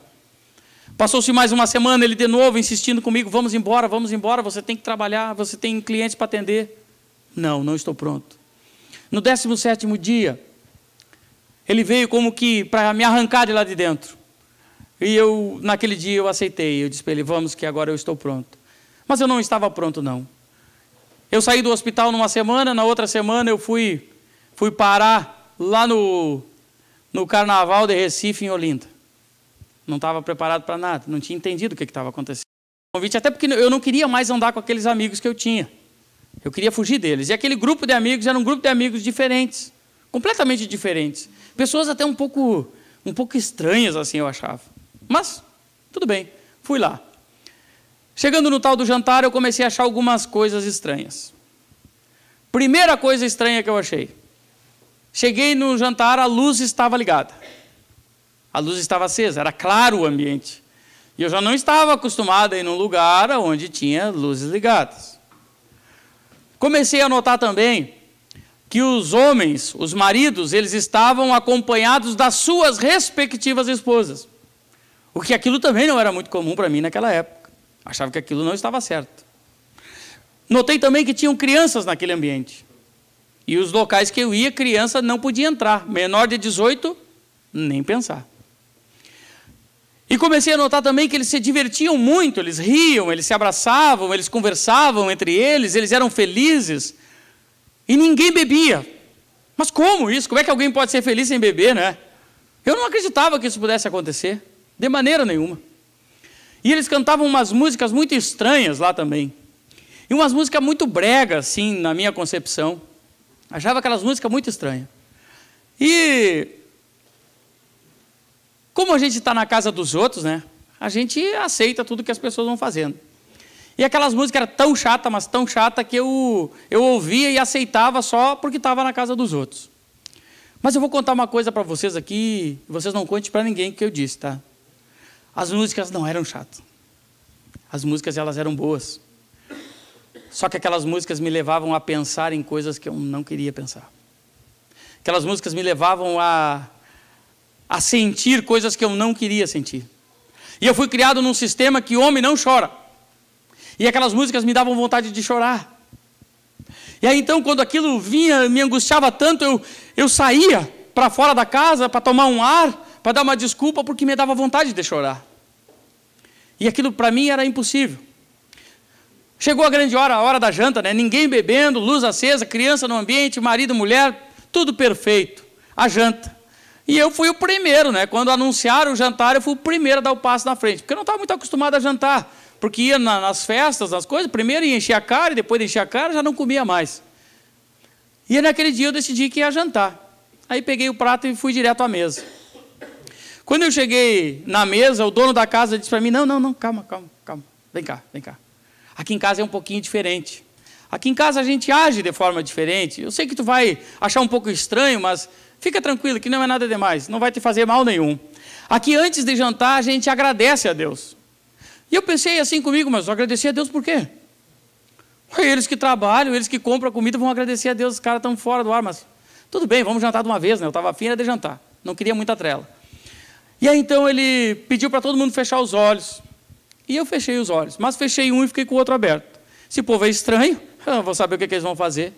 Passou-se mais uma semana, ele de novo insistindo comigo: vamos embora, vamos embora, você tem que trabalhar, você tem clientes para atender. Não, não estou pronto. No 17 dia, ele veio como que para me arrancar de lá de dentro. E eu, naquele dia, eu aceitei. Eu disse para ele: Vamos, que agora eu estou pronto. Mas eu não estava pronto, não. Eu saí do hospital numa semana, na outra semana eu fui, fui parar lá no, no Carnaval de Recife, em Olinda. Não estava preparado para nada, não tinha entendido o que estava acontecendo. até porque eu não queria mais andar com aqueles amigos que eu tinha. Eu queria fugir deles. E aquele grupo de amigos era um grupo de amigos diferentes, completamente diferentes. Pessoas até um pouco, um pouco estranhas, assim eu achava. Mas, tudo bem, fui lá. Chegando no tal do jantar, eu comecei a achar algumas coisas estranhas. Primeira coisa estranha que eu achei. Cheguei no jantar, a luz estava ligada. A luz estava acesa, era claro o ambiente. E eu já não estava acostumado a ir num lugar onde tinha luzes ligadas. Comecei a notar também que os homens, os maridos, eles estavam acompanhados das suas respectivas esposas. O que aquilo também não era muito comum para mim naquela época. Achava que aquilo não estava certo. Notei também que tinham crianças naquele ambiente. E os locais que eu ia, criança não podia entrar. Menor de 18, nem pensar. E comecei a notar também que eles se divertiam muito, eles riam, eles se abraçavam, eles conversavam entre eles, eles eram felizes. E ninguém bebia. Mas como isso? Como é que alguém pode ser feliz sem beber, né? Eu não acreditava que isso pudesse acontecer. De maneira nenhuma. E eles cantavam umas músicas muito estranhas lá também. E umas músicas muito bregas, assim, na minha concepção. Achava aquelas músicas muito estranhas. E como a gente está na casa dos outros, né? A gente aceita tudo que as pessoas vão fazendo. E aquelas músicas eram tão chata, mas tão chata que eu, eu ouvia e aceitava só porque estava na casa dos outros. Mas eu vou contar uma coisa para vocês aqui, vocês não contem para ninguém que eu disse, tá? As músicas não eram chato. As músicas elas eram boas. Só que aquelas músicas me levavam a pensar em coisas que eu não queria pensar. Aquelas músicas me levavam a a sentir coisas que eu não queria sentir. E eu fui criado num sistema que homem não chora. E aquelas músicas me davam vontade de chorar. E aí então, quando aquilo vinha, me angustiava tanto, eu, eu saía para fora da casa para tomar um ar, para dar uma desculpa, porque me dava vontade de chorar. E aquilo para mim era impossível. Chegou a grande hora, a hora da janta, né? Ninguém bebendo, luz acesa, criança no ambiente, marido, mulher, tudo perfeito. A janta. E eu fui o primeiro, né? Quando anunciaram o jantar, eu fui o primeiro a dar o passo na frente, porque eu não estava muito acostumado a jantar, porque ia na, nas festas, nas coisas, primeiro ia encher a cara e depois de encher a cara já não comia mais. E é naquele dia eu decidi que ia jantar. Aí peguei o prato e fui direto à mesa. Quando eu cheguei na mesa, o dono da casa disse para mim: Não, não, não, calma, calma, calma. Vem cá, vem cá. Aqui em casa é um pouquinho diferente. Aqui em casa a gente age de forma diferente. Eu sei que tu vai achar um pouco estranho, mas fica tranquilo que não é nada demais. Não vai te fazer mal nenhum. Aqui antes de jantar a gente agradece a Deus. E eu pensei assim comigo, mas eu agradeci a Deus por quê? Eles que trabalham, eles que compram a comida vão agradecer a Deus, os caras estão fora do ar, mas tudo bem, vamos jantar de uma vez, né? Eu estava afim de jantar, não queria muita trela. E aí então ele pediu para todo mundo fechar os olhos. E eu fechei os olhos, mas fechei um e fiquei com o outro aberto. Se povo é estranho, eu vou saber o que, é que eles vão fazer.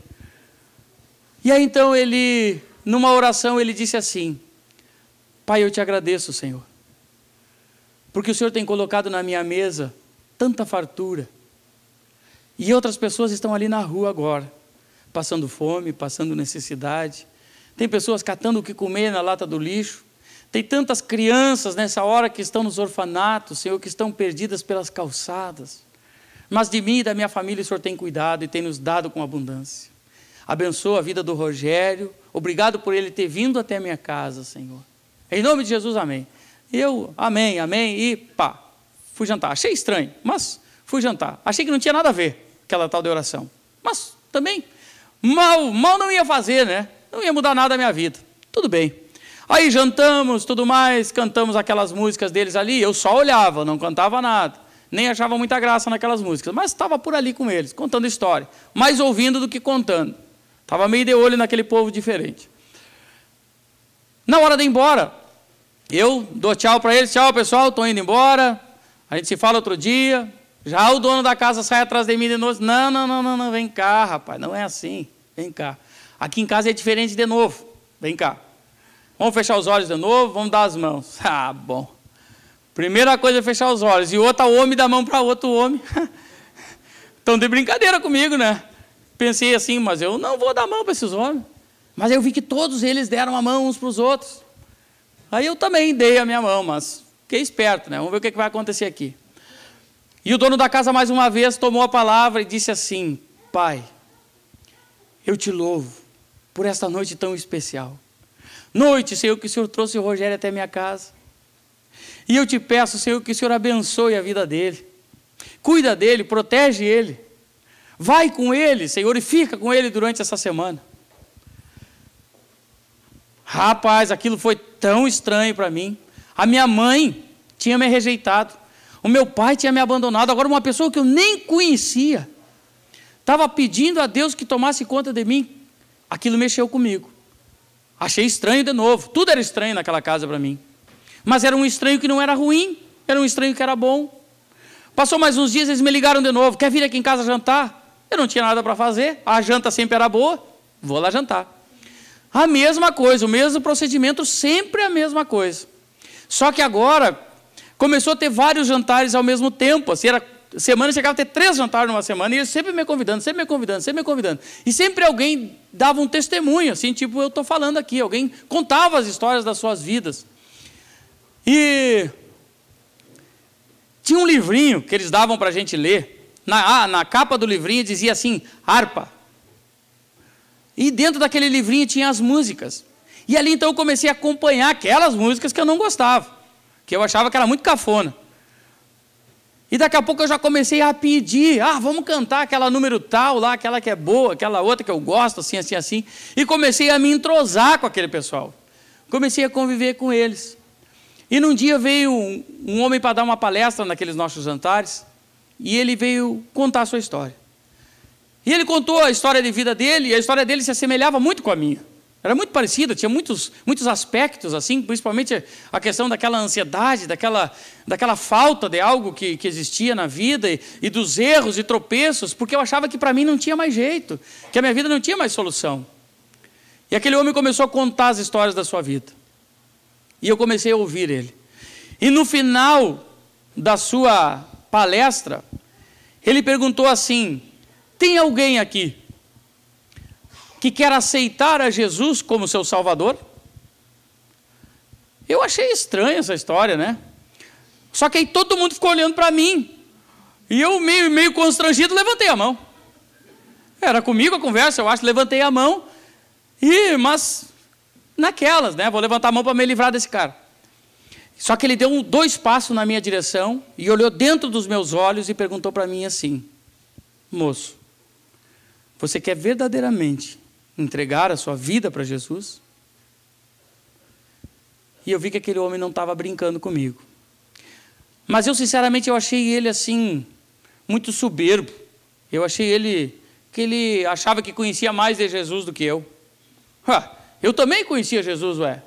E aí então ele, numa oração, ele disse assim: Pai, eu te agradeço, Senhor, porque o Senhor tem colocado na minha mesa tanta fartura. E outras pessoas estão ali na rua agora, passando fome, passando necessidade. Tem pessoas catando o que comer na lata do lixo. Tem tantas crianças nessa hora que estão nos orfanatos, Senhor, que estão perdidas pelas calçadas. Mas de mim e da minha família o Senhor tem cuidado e tem nos dado com abundância. Abençoa a vida do Rogério. Obrigado por ele ter vindo até a minha casa, Senhor. Em nome de Jesus, amém. Eu, amém, amém e pá, fui jantar. Achei estranho, mas fui jantar. Achei que não tinha nada a ver aquela tal de oração. Mas também, mal, mal não ia fazer, né? Não ia mudar nada a minha vida. Tudo bem. Aí jantamos, tudo mais, cantamos aquelas músicas deles ali. Eu só olhava, não cantava nada. Nem achava muita graça naquelas músicas, mas estava por ali com eles, contando história. Mais ouvindo do que contando. Estava meio de olho naquele povo diferente. Na hora de ir embora, eu dou tchau para eles, tchau pessoal, estou indo embora. A gente se fala outro dia. Já o dono da casa sai atrás de mim de novo. Não, não, não, não, não, vem cá, rapaz, não é assim. Vem cá. Aqui em casa é diferente de novo. Vem cá. Vamos fechar os olhos de novo, vamos dar as mãos. Ah, bom. Primeira coisa é fechar os olhos, e outra homem dá mão para outro homem. Estão de brincadeira comigo, né? Pensei assim, mas eu não vou dar mão para esses homens. Mas eu vi que todos eles deram a mão uns para os outros. Aí eu também dei a minha mão, mas fiquei esperto, né? Vamos ver o é que vai acontecer aqui. E o dono da casa, mais uma vez, tomou a palavra e disse assim: Pai, eu te louvo por esta noite tão especial. Noite, Senhor, que o Senhor trouxe o Rogério até minha casa. E eu te peço, Senhor, que o Senhor abençoe a vida dele. Cuida dele, protege ele. Vai com ele, Senhor, e fica com ele durante essa semana. Rapaz, aquilo foi tão estranho para mim. A minha mãe tinha me rejeitado. O meu pai tinha me abandonado. Agora, uma pessoa que eu nem conhecia estava pedindo a Deus que tomasse conta de mim. Aquilo mexeu comigo. Achei estranho de novo. Tudo era estranho naquela casa para mim. Mas era um estranho que não era ruim, era um estranho que era bom. Passou mais uns dias, eles me ligaram de novo: quer vir aqui em casa jantar? Eu não tinha nada para fazer, a janta sempre era boa, vou lá jantar. A mesma coisa, o mesmo procedimento, sempre a mesma coisa. Só que agora começou a ter vários jantares ao mesmo tempo, assim, era semana chegava a ter três jantares numa semana, e eles sempre me convidando, sempre me convidando, sempre me convidando. E sempre alguém dava um testemunho, assim, tipo eu estou falando aqui, alguém contava as histórias das suas vidas. E tinha um livrinho que eles davam para a gente ler. Na, ah, na capa do livrinho dizia assim, harpa. E dentro daquele livrinho tinha as músicas. E ali então eu comecei a acompanhar aquelas músicas que eu não gostava, que eu achava que era muito cafona. E daqui a pouco eu já comecei a pedir, ah, vamos cantar aquela número tal lá, aquela que é boa, aquela outra que eu gosto, assim, assim, assim. E comecei a me entrosar com aquele pessoal. Comecei a conviver com eles. E num dia veio um, um homem para dar uma palestra naqueles nossos jantares, e ele veio contar a sua história. E ele contou a história de vida dele, e a história dele se assemelhava muito com a minha. Era muito parecida, tinha muitos, muitos aspectos, assim, principalmente a questão daquela ansiedade, daquela, daquela falta de algo que, que existia na vida, e, e dos erros e tropeços, porque eu achava que para mim não tinha mais jeito, que a minha vida não tinha mais solução. E aquele homem começou a contar as histórias da sua vida. E eu comecei a ouvir ele. E no final da sua palestra, ele perguntou assim: Tem alguém aqui que quer aceitar a Jesus como seu Salvador. Eu achei estranha essa história, né? Só que aí todo mundo ficou olhando para mim. E eu, meio, meio constrangido, levantei a mão. Era comigo a conversa, eu acho, levantei a mão. E, mas, naquelas, né? Vou levantar a mão para me livrar desse cara. Só que ele deu um, dois passos na minha direção e olhou dentro dos meus olhos e perguntou para mim assim: Moço, você quer verdadeiramente entregar a sua vida para Jesus. E eu vi que aquele homem não estava brincando comigo. Mas eu, sinceramente, eu achei ele assim, muito soberbo. Eu achei ele, que ele achava que conhecia mais de Jesus do que eu. Ha, eu também conhecia Jesus, ué.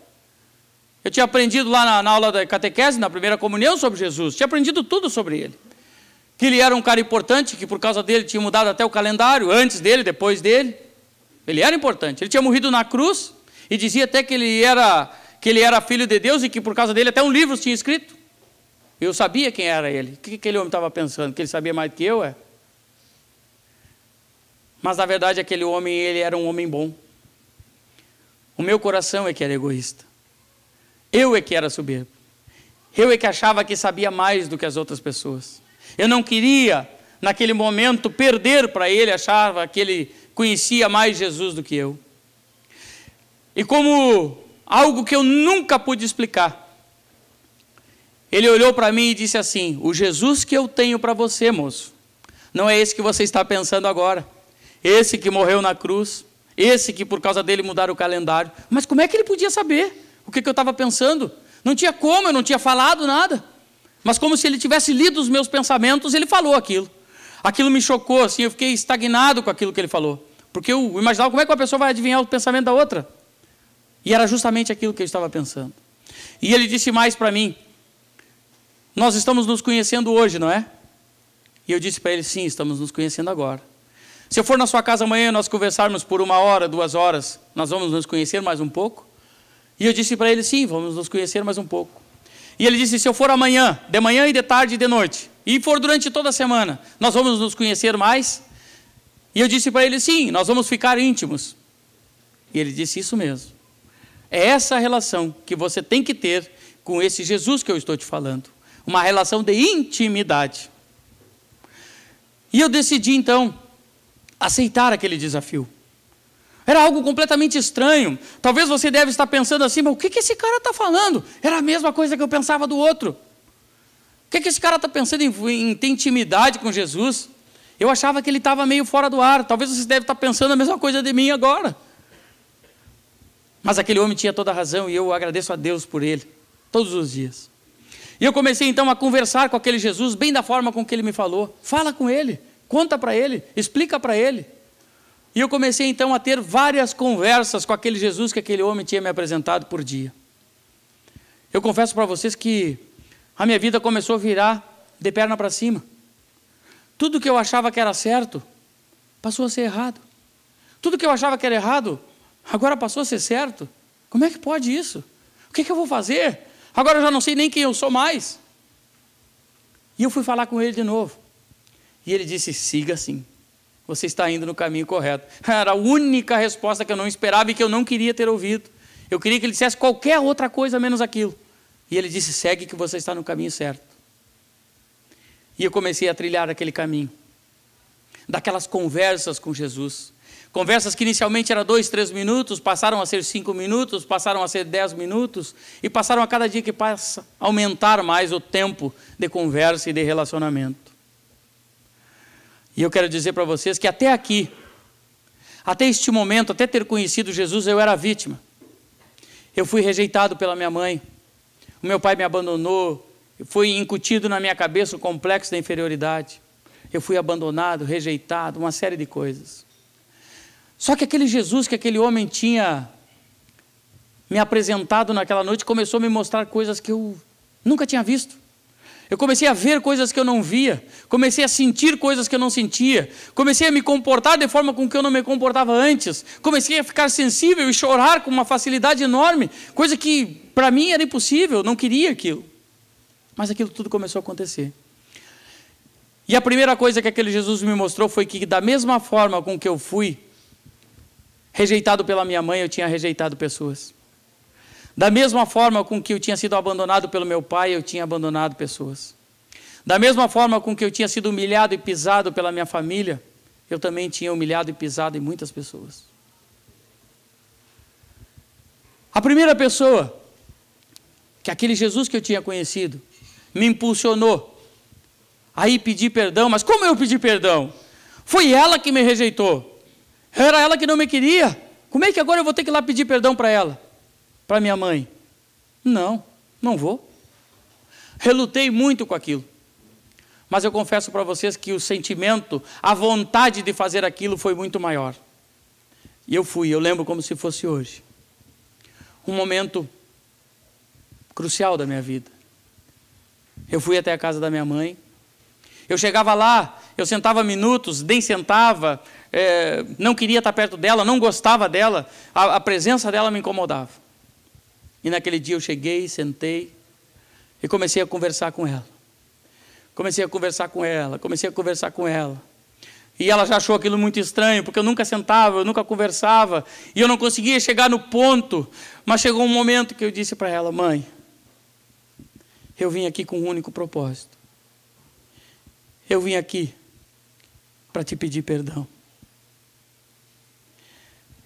Eu tinha aprendido lá na, na, aula da catequese, na primeira comunhão, sobre Jesus. Tinha aprendido tudo sobre ele. Que ele era um cara importante, que por causa dele tinha mudado até o calendário, antes dele, depois dele. Ele era importante. Ele tinha morrido na cruz e dizia até que ele era que ele era filho de Deus e que por causa dele até um livro tinha escrito. Eu sabia quem era ele. O que aquele homem estava pensando? Que ele sabia mais do que eu, é? Mas na verdade aquele homem, ele era um homem bom. O meu coração é que era egoísta. Eu é que era soberbo. Eu é que achava que sabia mais do que as outras pessoas. Eu não queria naquele momento perder para ele, achava que ele conhecia mais Jesus do que eu. E como algo que eu nunca pude explicar, ele olhou para mim e disse assim: O Jesus que eu tenho para você, moço, não é esse que você está pensando agora. Esse que morreu na cruz, esse que por causa dele mudaram o calendário. Mas como é que ele podia saber o que, que eu estava pensando? Não tinha como, eu não tinha falado nada. Mas como se ele tivesse lido os meus pensamentos, ele falou aquilo. Aquilo me chocou, assim, eu fiquei estagnado com aquilo que ele falou. Porque eu imaginava como é que uma pessoa vai adivinhar o pensamento da outra. E era justamente aquilo que eu estava pensando. E ele disse mais para mim: Nós estamos nos conhecendo hoje, não é? E eu disse para ele: Sim, estamos nos conhecendo agora. Se eu for na sua casa amanhã e nós conversarmos por uma hora, duas horas, nós vamos nos conhecer mais um pouco? E eu disse para ele: Sim, vamos nos conhecer mais um pouco. E ele disse: Se eu for amanhã, de manhã e de tarde e de noite, e for durante toda a semana, nós vamos nos conhecer mais? E eu disse para ele: Sim, nós vamos ficar íntimos. E ele disse: Isso mesmo. É essa relação que você tem que ter com esse Jesus que eu estou te falando uma relação de intimidade. E eu decidi então aceitar aquele desafio. Era algo completamente estranho. Talvez você deve estar pensando assim, mas o que, que esse cara está falando? Era a mesma coisa que eu pensava do outro. O que, que esse cara está pensando em, em, ter intimidade com Jesus? Eu achava que ele estava meio fora do ar. Talvez você deve estar pensando a mesma coisa de mim agora. Mas aquele homem tinha toda a razão e eu agradeço a Deus por ele, todos os dias. E eu comecei então a conversar com aquele Jesus, bem da forma com que ele me falou. Fala com ele, conta para ele, explica para ele. E eu comecei então a ter várias conversas com aquele Jesus que aquele homem tinha me apresentado por dia. Eu confesso para vocês que a minha vida começou a virar de perna para cima. Tudo que eu achava que era certo passou a ser errado. Tudo que eu achava que era errado agora passou a ser certo. Como é que pode isso? O que, é que eu vou fazer? Agora eu já não sei nem quem eu sou mais. E eu fui falar com ele de novo. E ele disse: siga assim. Você está indo no caminho correto. Era a única resposta que eu não esperava e que eu não queria ter ouvido. Eu queria que ele dissesse qualquer outra coisa menos aquilo. E ele disse: segue que você está no caminho certo. E eu comecei a trilhar aquele caminho, daquelas conversas com Jesus. Conversas que inicialmente eram dois, três minutos, passaram a ser cinco minutos, passaram a ser dez minutos, e passaram a cada dia que passa aumentar mais o tempo de conversa e de relacionamento. E eu quero dizer para vocês que até aqui, até este momento, até ter conhecido Jesus, eu era vítima. Eu fui rejeitado pela minha mãe. O meu pai me abandonou. Foi incutido na minha cabeça o complexo da inferioridade. Eu fui abandonado, rejeitado, uma série de coisas. Só que aquele Jesus que aquele homem tinha me apresentado naquela noite começou a me mostrar coisas que eu nunca tinha visto. Eu comecei a ver coisas que eu não via, comecei a sentir coisas que eu não sentia, comecei a me comportar de forma com que eu não me comportava antes, comecei a ficar sensível e chorar com uma facilidade enorme, coisa que para mim era impossível, não queria aquilo. Mas aquilo tudo começou a acontecer. E a primeira coisa que aquele Jesus me mostrou foi que, da mesma forma com que eu fui rejeitado pela minha mãe, eu tinha rejeitado pessoas. Da mesma forma com que eu tinha sido abandonado pelo meu pai, eu tinha abandonado pessoas. Da mesma forma com que eu tinha sido humilhado e pisado pela minha família, eu também tinha humilhado e pisado em muitas pessoas. A primeira pessoa que aquele Jesus que eu tinha conhecido me impulsionou a ir pedir perdão, mas como eu pedi perdão? Foi ela que me rejeitou. Era ela que não me queria. Como é que agora eu vou ter que ir lá pedir perdão para ela? para minha mãe? Não, não vou. Relutei muito com aquilo. Mas eu confesso para vocês que o sentimento, a vontade de fazer aquilo foi muito maior. E eu fui, eu lembro como se fosse hoje. Um momento crucial da minha vida. Eu fui até a casa da minha mãe. Eu chegava lá, eu sentava minutos, nem sentava, é, não queria estar perto dela, não gostava dela, a, a presença dela me incomodava. E naquele dia eu cheguei, sentei e comecei a conversar com ela. Comecei a conversar com ela, comecei a conversar com ela. E ela já achou aquilo muito estranho, porque eu nunca sentava, eu nunca conversava, e eu não conseguia chegar no ponto. Mas chegou um momento que eu disse para ela: Mãe, eu vim aqui com um único propósito. Eu vim aqui para te pedir perdão.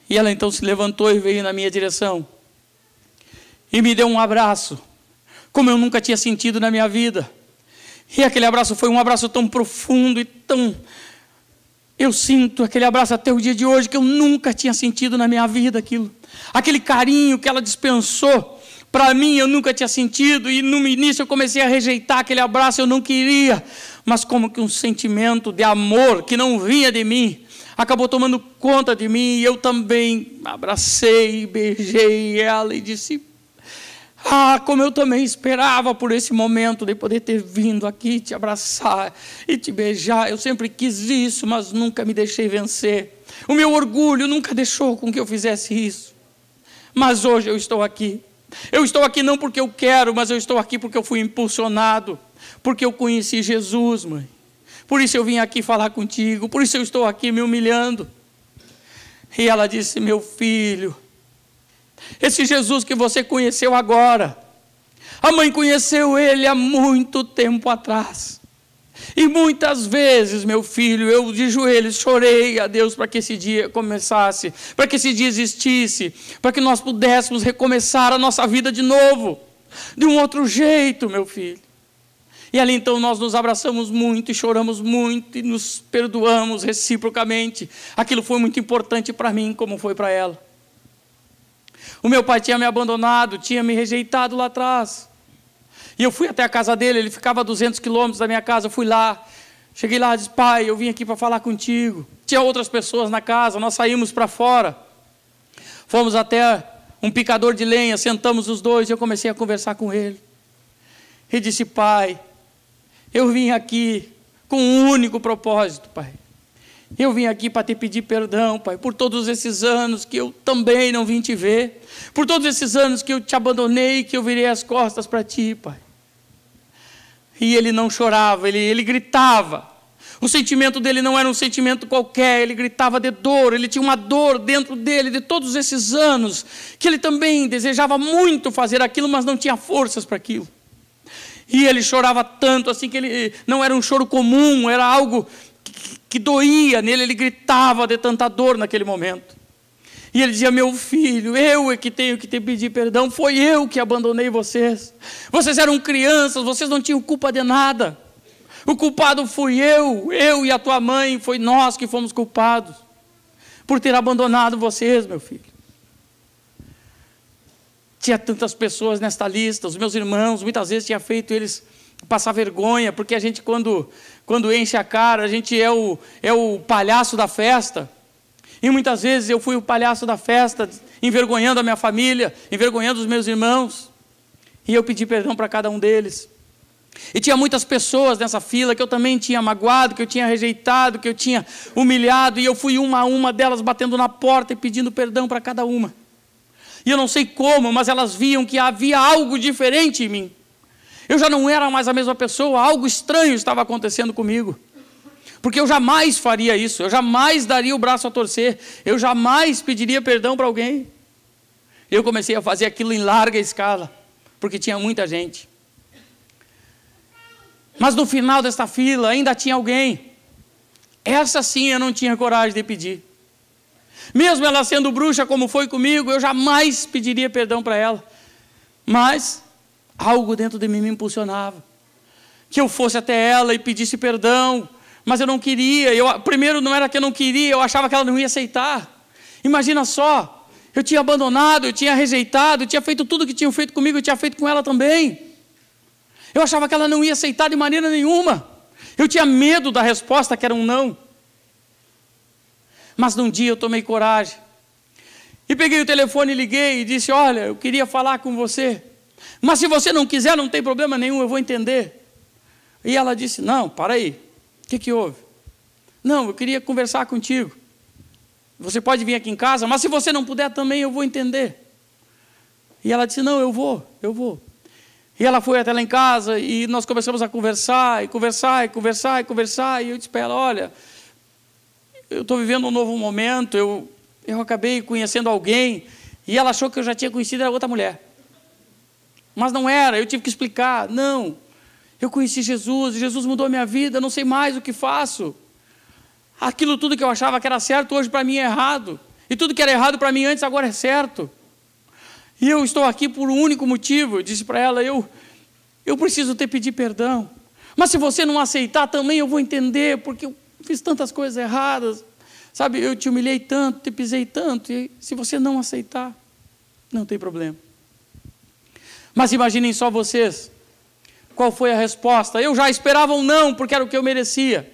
E ela então se levantou e veio na minha direção e me deu um abraço, como eu nunca tinha sentido na minha vida. E aquele abraço foi um abraço tão profundo e tão. Eu sinto aquele abraço até o dia de hoje que eu nunca tinha sentido na minha vida aquilo. Aquele carinho que ela dispensou para mim eu nunca tinha sentido e no início eu comecei a rejeitar aquele abraço, eu não queria, mas como que um sentimento de amor que não vinha de mim acabou tomando conta de mim e eu também abracei, beijei ela e disse: ah, como eu também esperava por esse momento de poder ter vindo aqui te abraçar e te beijar. Eu sempre quis isso, mas nunca me deixei vencer. O meu orgulho nunca deixou com que eu fizesse isso. Mas hoje eu estou aqui. Eu estou aqui não porque eu quero, mas eu estou aqui porque eu fui impulsionado, porque eu conheci Jesus, mãe. Por isso eu vim aqui falar contigo, por isso eu estou aqui me humilhando. E ela disse: Meu filho, esse Jesus que você conheceu agora. A mãe conheceu ele há muito tempo atrás. E muitas vezes, meu filho, eu de joelhos chorei a Deus para que esse dia começasse, para que esse dia existisse, para que nós pudéssemos recomeçar a nossa vida de novo, de um outro jeito, meu filho. E ali então nós nos abraçamos muito e choramos muito e nos perdoamos reciprocamente. Aquilo foi muito importante para mim, como foi para ela. O meu pai tinha me abandonado, tinha me rejeitado lá atrás. E eu fui até a casa dele, ele ficava a 200 quilômetros da minha casa, eu fui lá. Cheguei lá e disse, pai, eu vim aqui para falar contigo. Tinha outras pessoas na casa, nós saímos para fora. Fomos até um picador de lenha, sentamos os dois e eu comecei a conversar com ele. E disse, pai, eu vim aqui com um único propósito, pai. Eu vim aqui para te pedir perdão, Pai, por todos esses anos que eu também não vim te ver, por todos esses anos que eu te abandonei, que eu virei as costas para ti, Pai. E ele não chorava, ele, ele gritava. O sentimento dele não era um sentimento qualquer, ele gritava de dor, ele tinha uma dor dentro dele de todos esses anos, que ele também desejava muito fazer aquilo, mas não tinha forças para aquilo. E ele chorava tanto assim que ele não era um choro comum, era algo que doía nele, ele gritava de tanta dor naquele momento. E ele dizia: Meu filho, eu é que tenho que te pedir perdão, foi eu que abandonei vocês. Vocês eram crianças, vocês não tinham culpa de nada. O culpado fui eu, eu e a tua mãe, foi nós que fomos culpados por ter abandonado vocês, meu filho. Tinha tantas pessoas nesta lista, os meus irmãos, muitas vezes tinha feito eles passar vergonha, porque a gente, quando quando enche a cara, a gente é o, é o palhaço da festa. E muitas vezes eu fui o palhaço da festa, envergonhando a minha família, envergonhando os meus irmãos. E eu pedi perdão para cada um deles. E tinha muitas pessoas nessa fila que eu também tinha magoado, que eu tinha rejeitado, que eu tinha humilhado, e eu fui uma a uma delas batendo na porta e pedindo perdão para cada uma. E eu não sei como, mas elas viam que havia algo diferente em mim. Eu já não era mais a mesma pessoa, algo estranho estava acontecendo comigo. Porque eu jamais faria isso, eu jamais daria o braço a torcer, eu jamais pediria perdão para alguém. Eu comecei a fazer aquilo em larga escala, porque tinha muita gente. Mas no final desta fila ainda tinha alguém. Essa sim eu não tinha coragem de pedir. Mesmo ela sendo bruxa, como foi comigo, eu jamais pediria perdão para ela. Mas Algo dentro de mim me impulsionava. Que eu fosse até ela e pedisse perdão, mas eu não queria. Eu, primeiro, não era que eu não queria, eu achava que ela não ia aceitar. Imagina só, eu tinha abandonado, eu tinha rejeitado, eu tinha feito tudo que tinham feito comigo, eu tinha feito com ela também. Eu achava que ela não ia aceitar de maneira nenhuma. Eu tinha medo da resposta, que era um não. Mas num dia eu tomei coragem. E peguei o telefone e liguei e disse: Olha, eu queria falar com você. Mas se você não quiser, não tem problema nenhum, eu vou entender. E ela disse: Não, para aí. O que, que houve? Não, eu queria conversar contigo. Você pode vir aqui em casa, mas se você não puder também, eu vou entender. E ela disse: Não, eu vou, eu vou. E ela foi até lá em casa e nós começamos a conversar, e conversar, e conversar, e conversar. E eu disse para ela: Olha, eu estou vivendo um novo momento, eu, eu acabei conhecendo alguém. E ela achou que eu já tinha conhecido outra mulher. Mas não era, eu tive que explicar. Não, eu conheci Jesus, Jesus mudou a minha vida, não sei mais o que faço. Aquilo tudo que eu achava que era certo, hoje para mim é errado. E tudo que era errado para mim antes, agora é certo. E eu estou aqui por um único motivo. Eu disse para ela: eu, eu preciso te pedir perdão. Mas se você não aceitar também, eu vou entender, porque eu fiz tantas coisas erradas. Sabe, eu te humilhei tanto, te pisei tanto. E se você não aceitar, não tem problema. Mas imaginem só vocês. Qual foi a resposta? Eu já esperava um não, porque era o que eu merecia.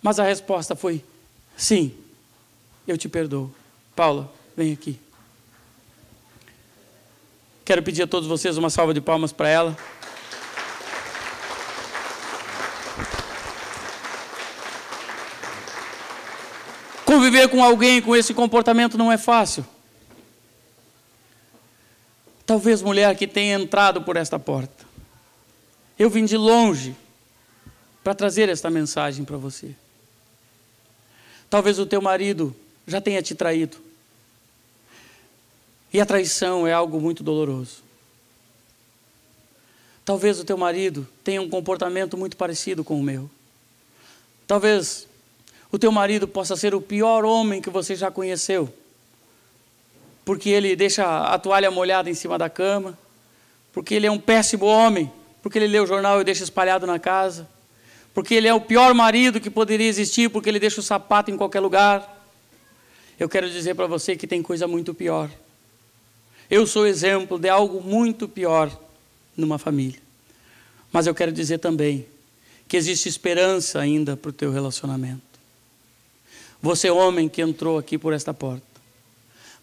Mas a resposta foi: sim, eu te perdoo. Paula, vem aqui. Quero pedir a todos vocês uma salva de palmas para ela. Conviver com alguém com esse comportamento não é fácil. Talvez mulher que tenha entrado por esta porta. Eu vim de longe para trazer esta mensagem para você. Talvez o teu marido já tenha te traído. E a traição é algo muito doloroso. Talvez o teu marido tenha um comportamento muito parecido com o meu. Talvez o teu marido possa ser o pior homem que você já conheceu porque ele deixa a toalha molhada em cima da cama, porque ele é um péssimo homem, porque ele lê o jornal e deixa espalhado na casa, porque ele é o pior marido que poderia existir, porque ele deixa o sapato em qualquer lugar. Eu quero dizer para você que tem coisa muito pior. Eu sou exemplo de algo muito pior numa família. Mas eu quero dizer também que existe esperança ainda para o teu relacionamento. Você, é homem que entrou aqui por esta porta,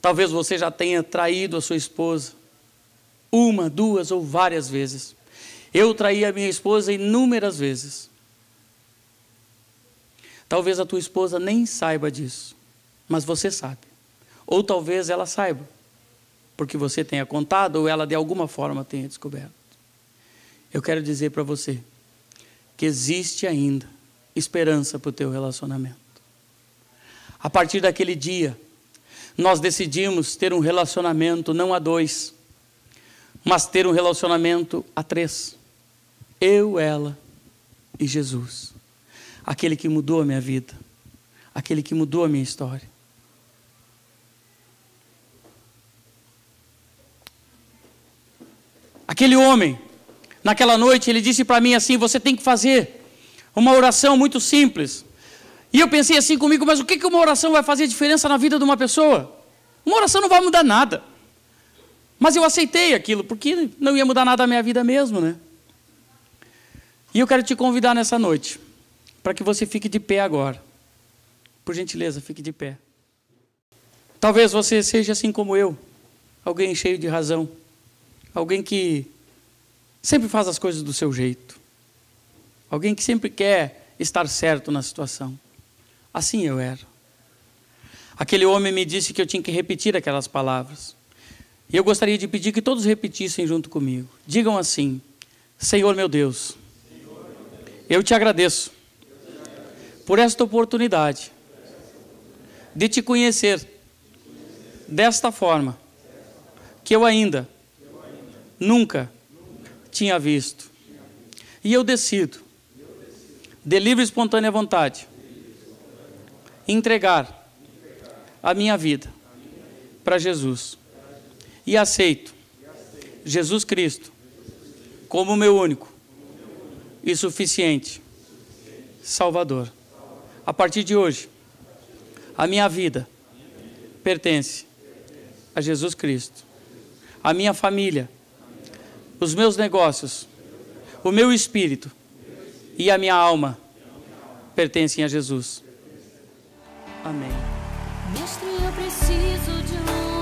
Talvez você já tenha traído a sua esposa uma, duas ou várias vezes. Eu traí a minha esposa inúmeras vezes. Talvez a tua esposa nem saiba disso, mas você sabe. Ou talvez ela saiba, porque você tenha contado ou ela de alguma forma tenha descoberto. Eu quero dizer para você que existe ainda esperança para o teu relacionamento. A partir daquele dia, nós decidimos ter um relacionamento não a dois, mas ter um relacionamento a três. Eu, ela e Jesus. Aquele que mudou a minha vida, aquele que mudou a minha história. Aquele homem, naquela noite, ele disse para mim assim: Você tem que fazer uma oração muito simples. E eu pensei assim comigo, mas o que, que uma oração vai fazer diferença na vida de uma pessoa? Uma oração não vai mudar nada. Mas eu aceitei aquilo, porque não ia mudar nada a minha vida mesmo, né? E eu quero te convidar nessa noite, para que você fique de pé agora. Por gentileza, fique de pé. Talvez você seja assim como eu, alguém cheio de razão, alguém que sempre faz as coisas do seu jeito, alguém que sempre quer estar certo na situação. Assim eu era. Aquele homem me disse que eu tinha que repetir aquelas palavras. E eu gostaria de pedir que todos repetissem junto comigo. Digam assim: Senhor meu Deus, eu te agradeço por esta oportunidade de te conhecer desta forma que eu ainda nunca tinha visto. E eu decido, de livre e espontânea vontade, entregar a minha vida para Jesus e aceito Jesus Cristo como meu único e suficiente Salvador. A partir de hoje, a minha vida pertence a Jesus Cristo. A minha família, os meus negócios, o meu espírito e a minha alma pertencem a Jesus. Amém. Mestre, eu preciso de luz.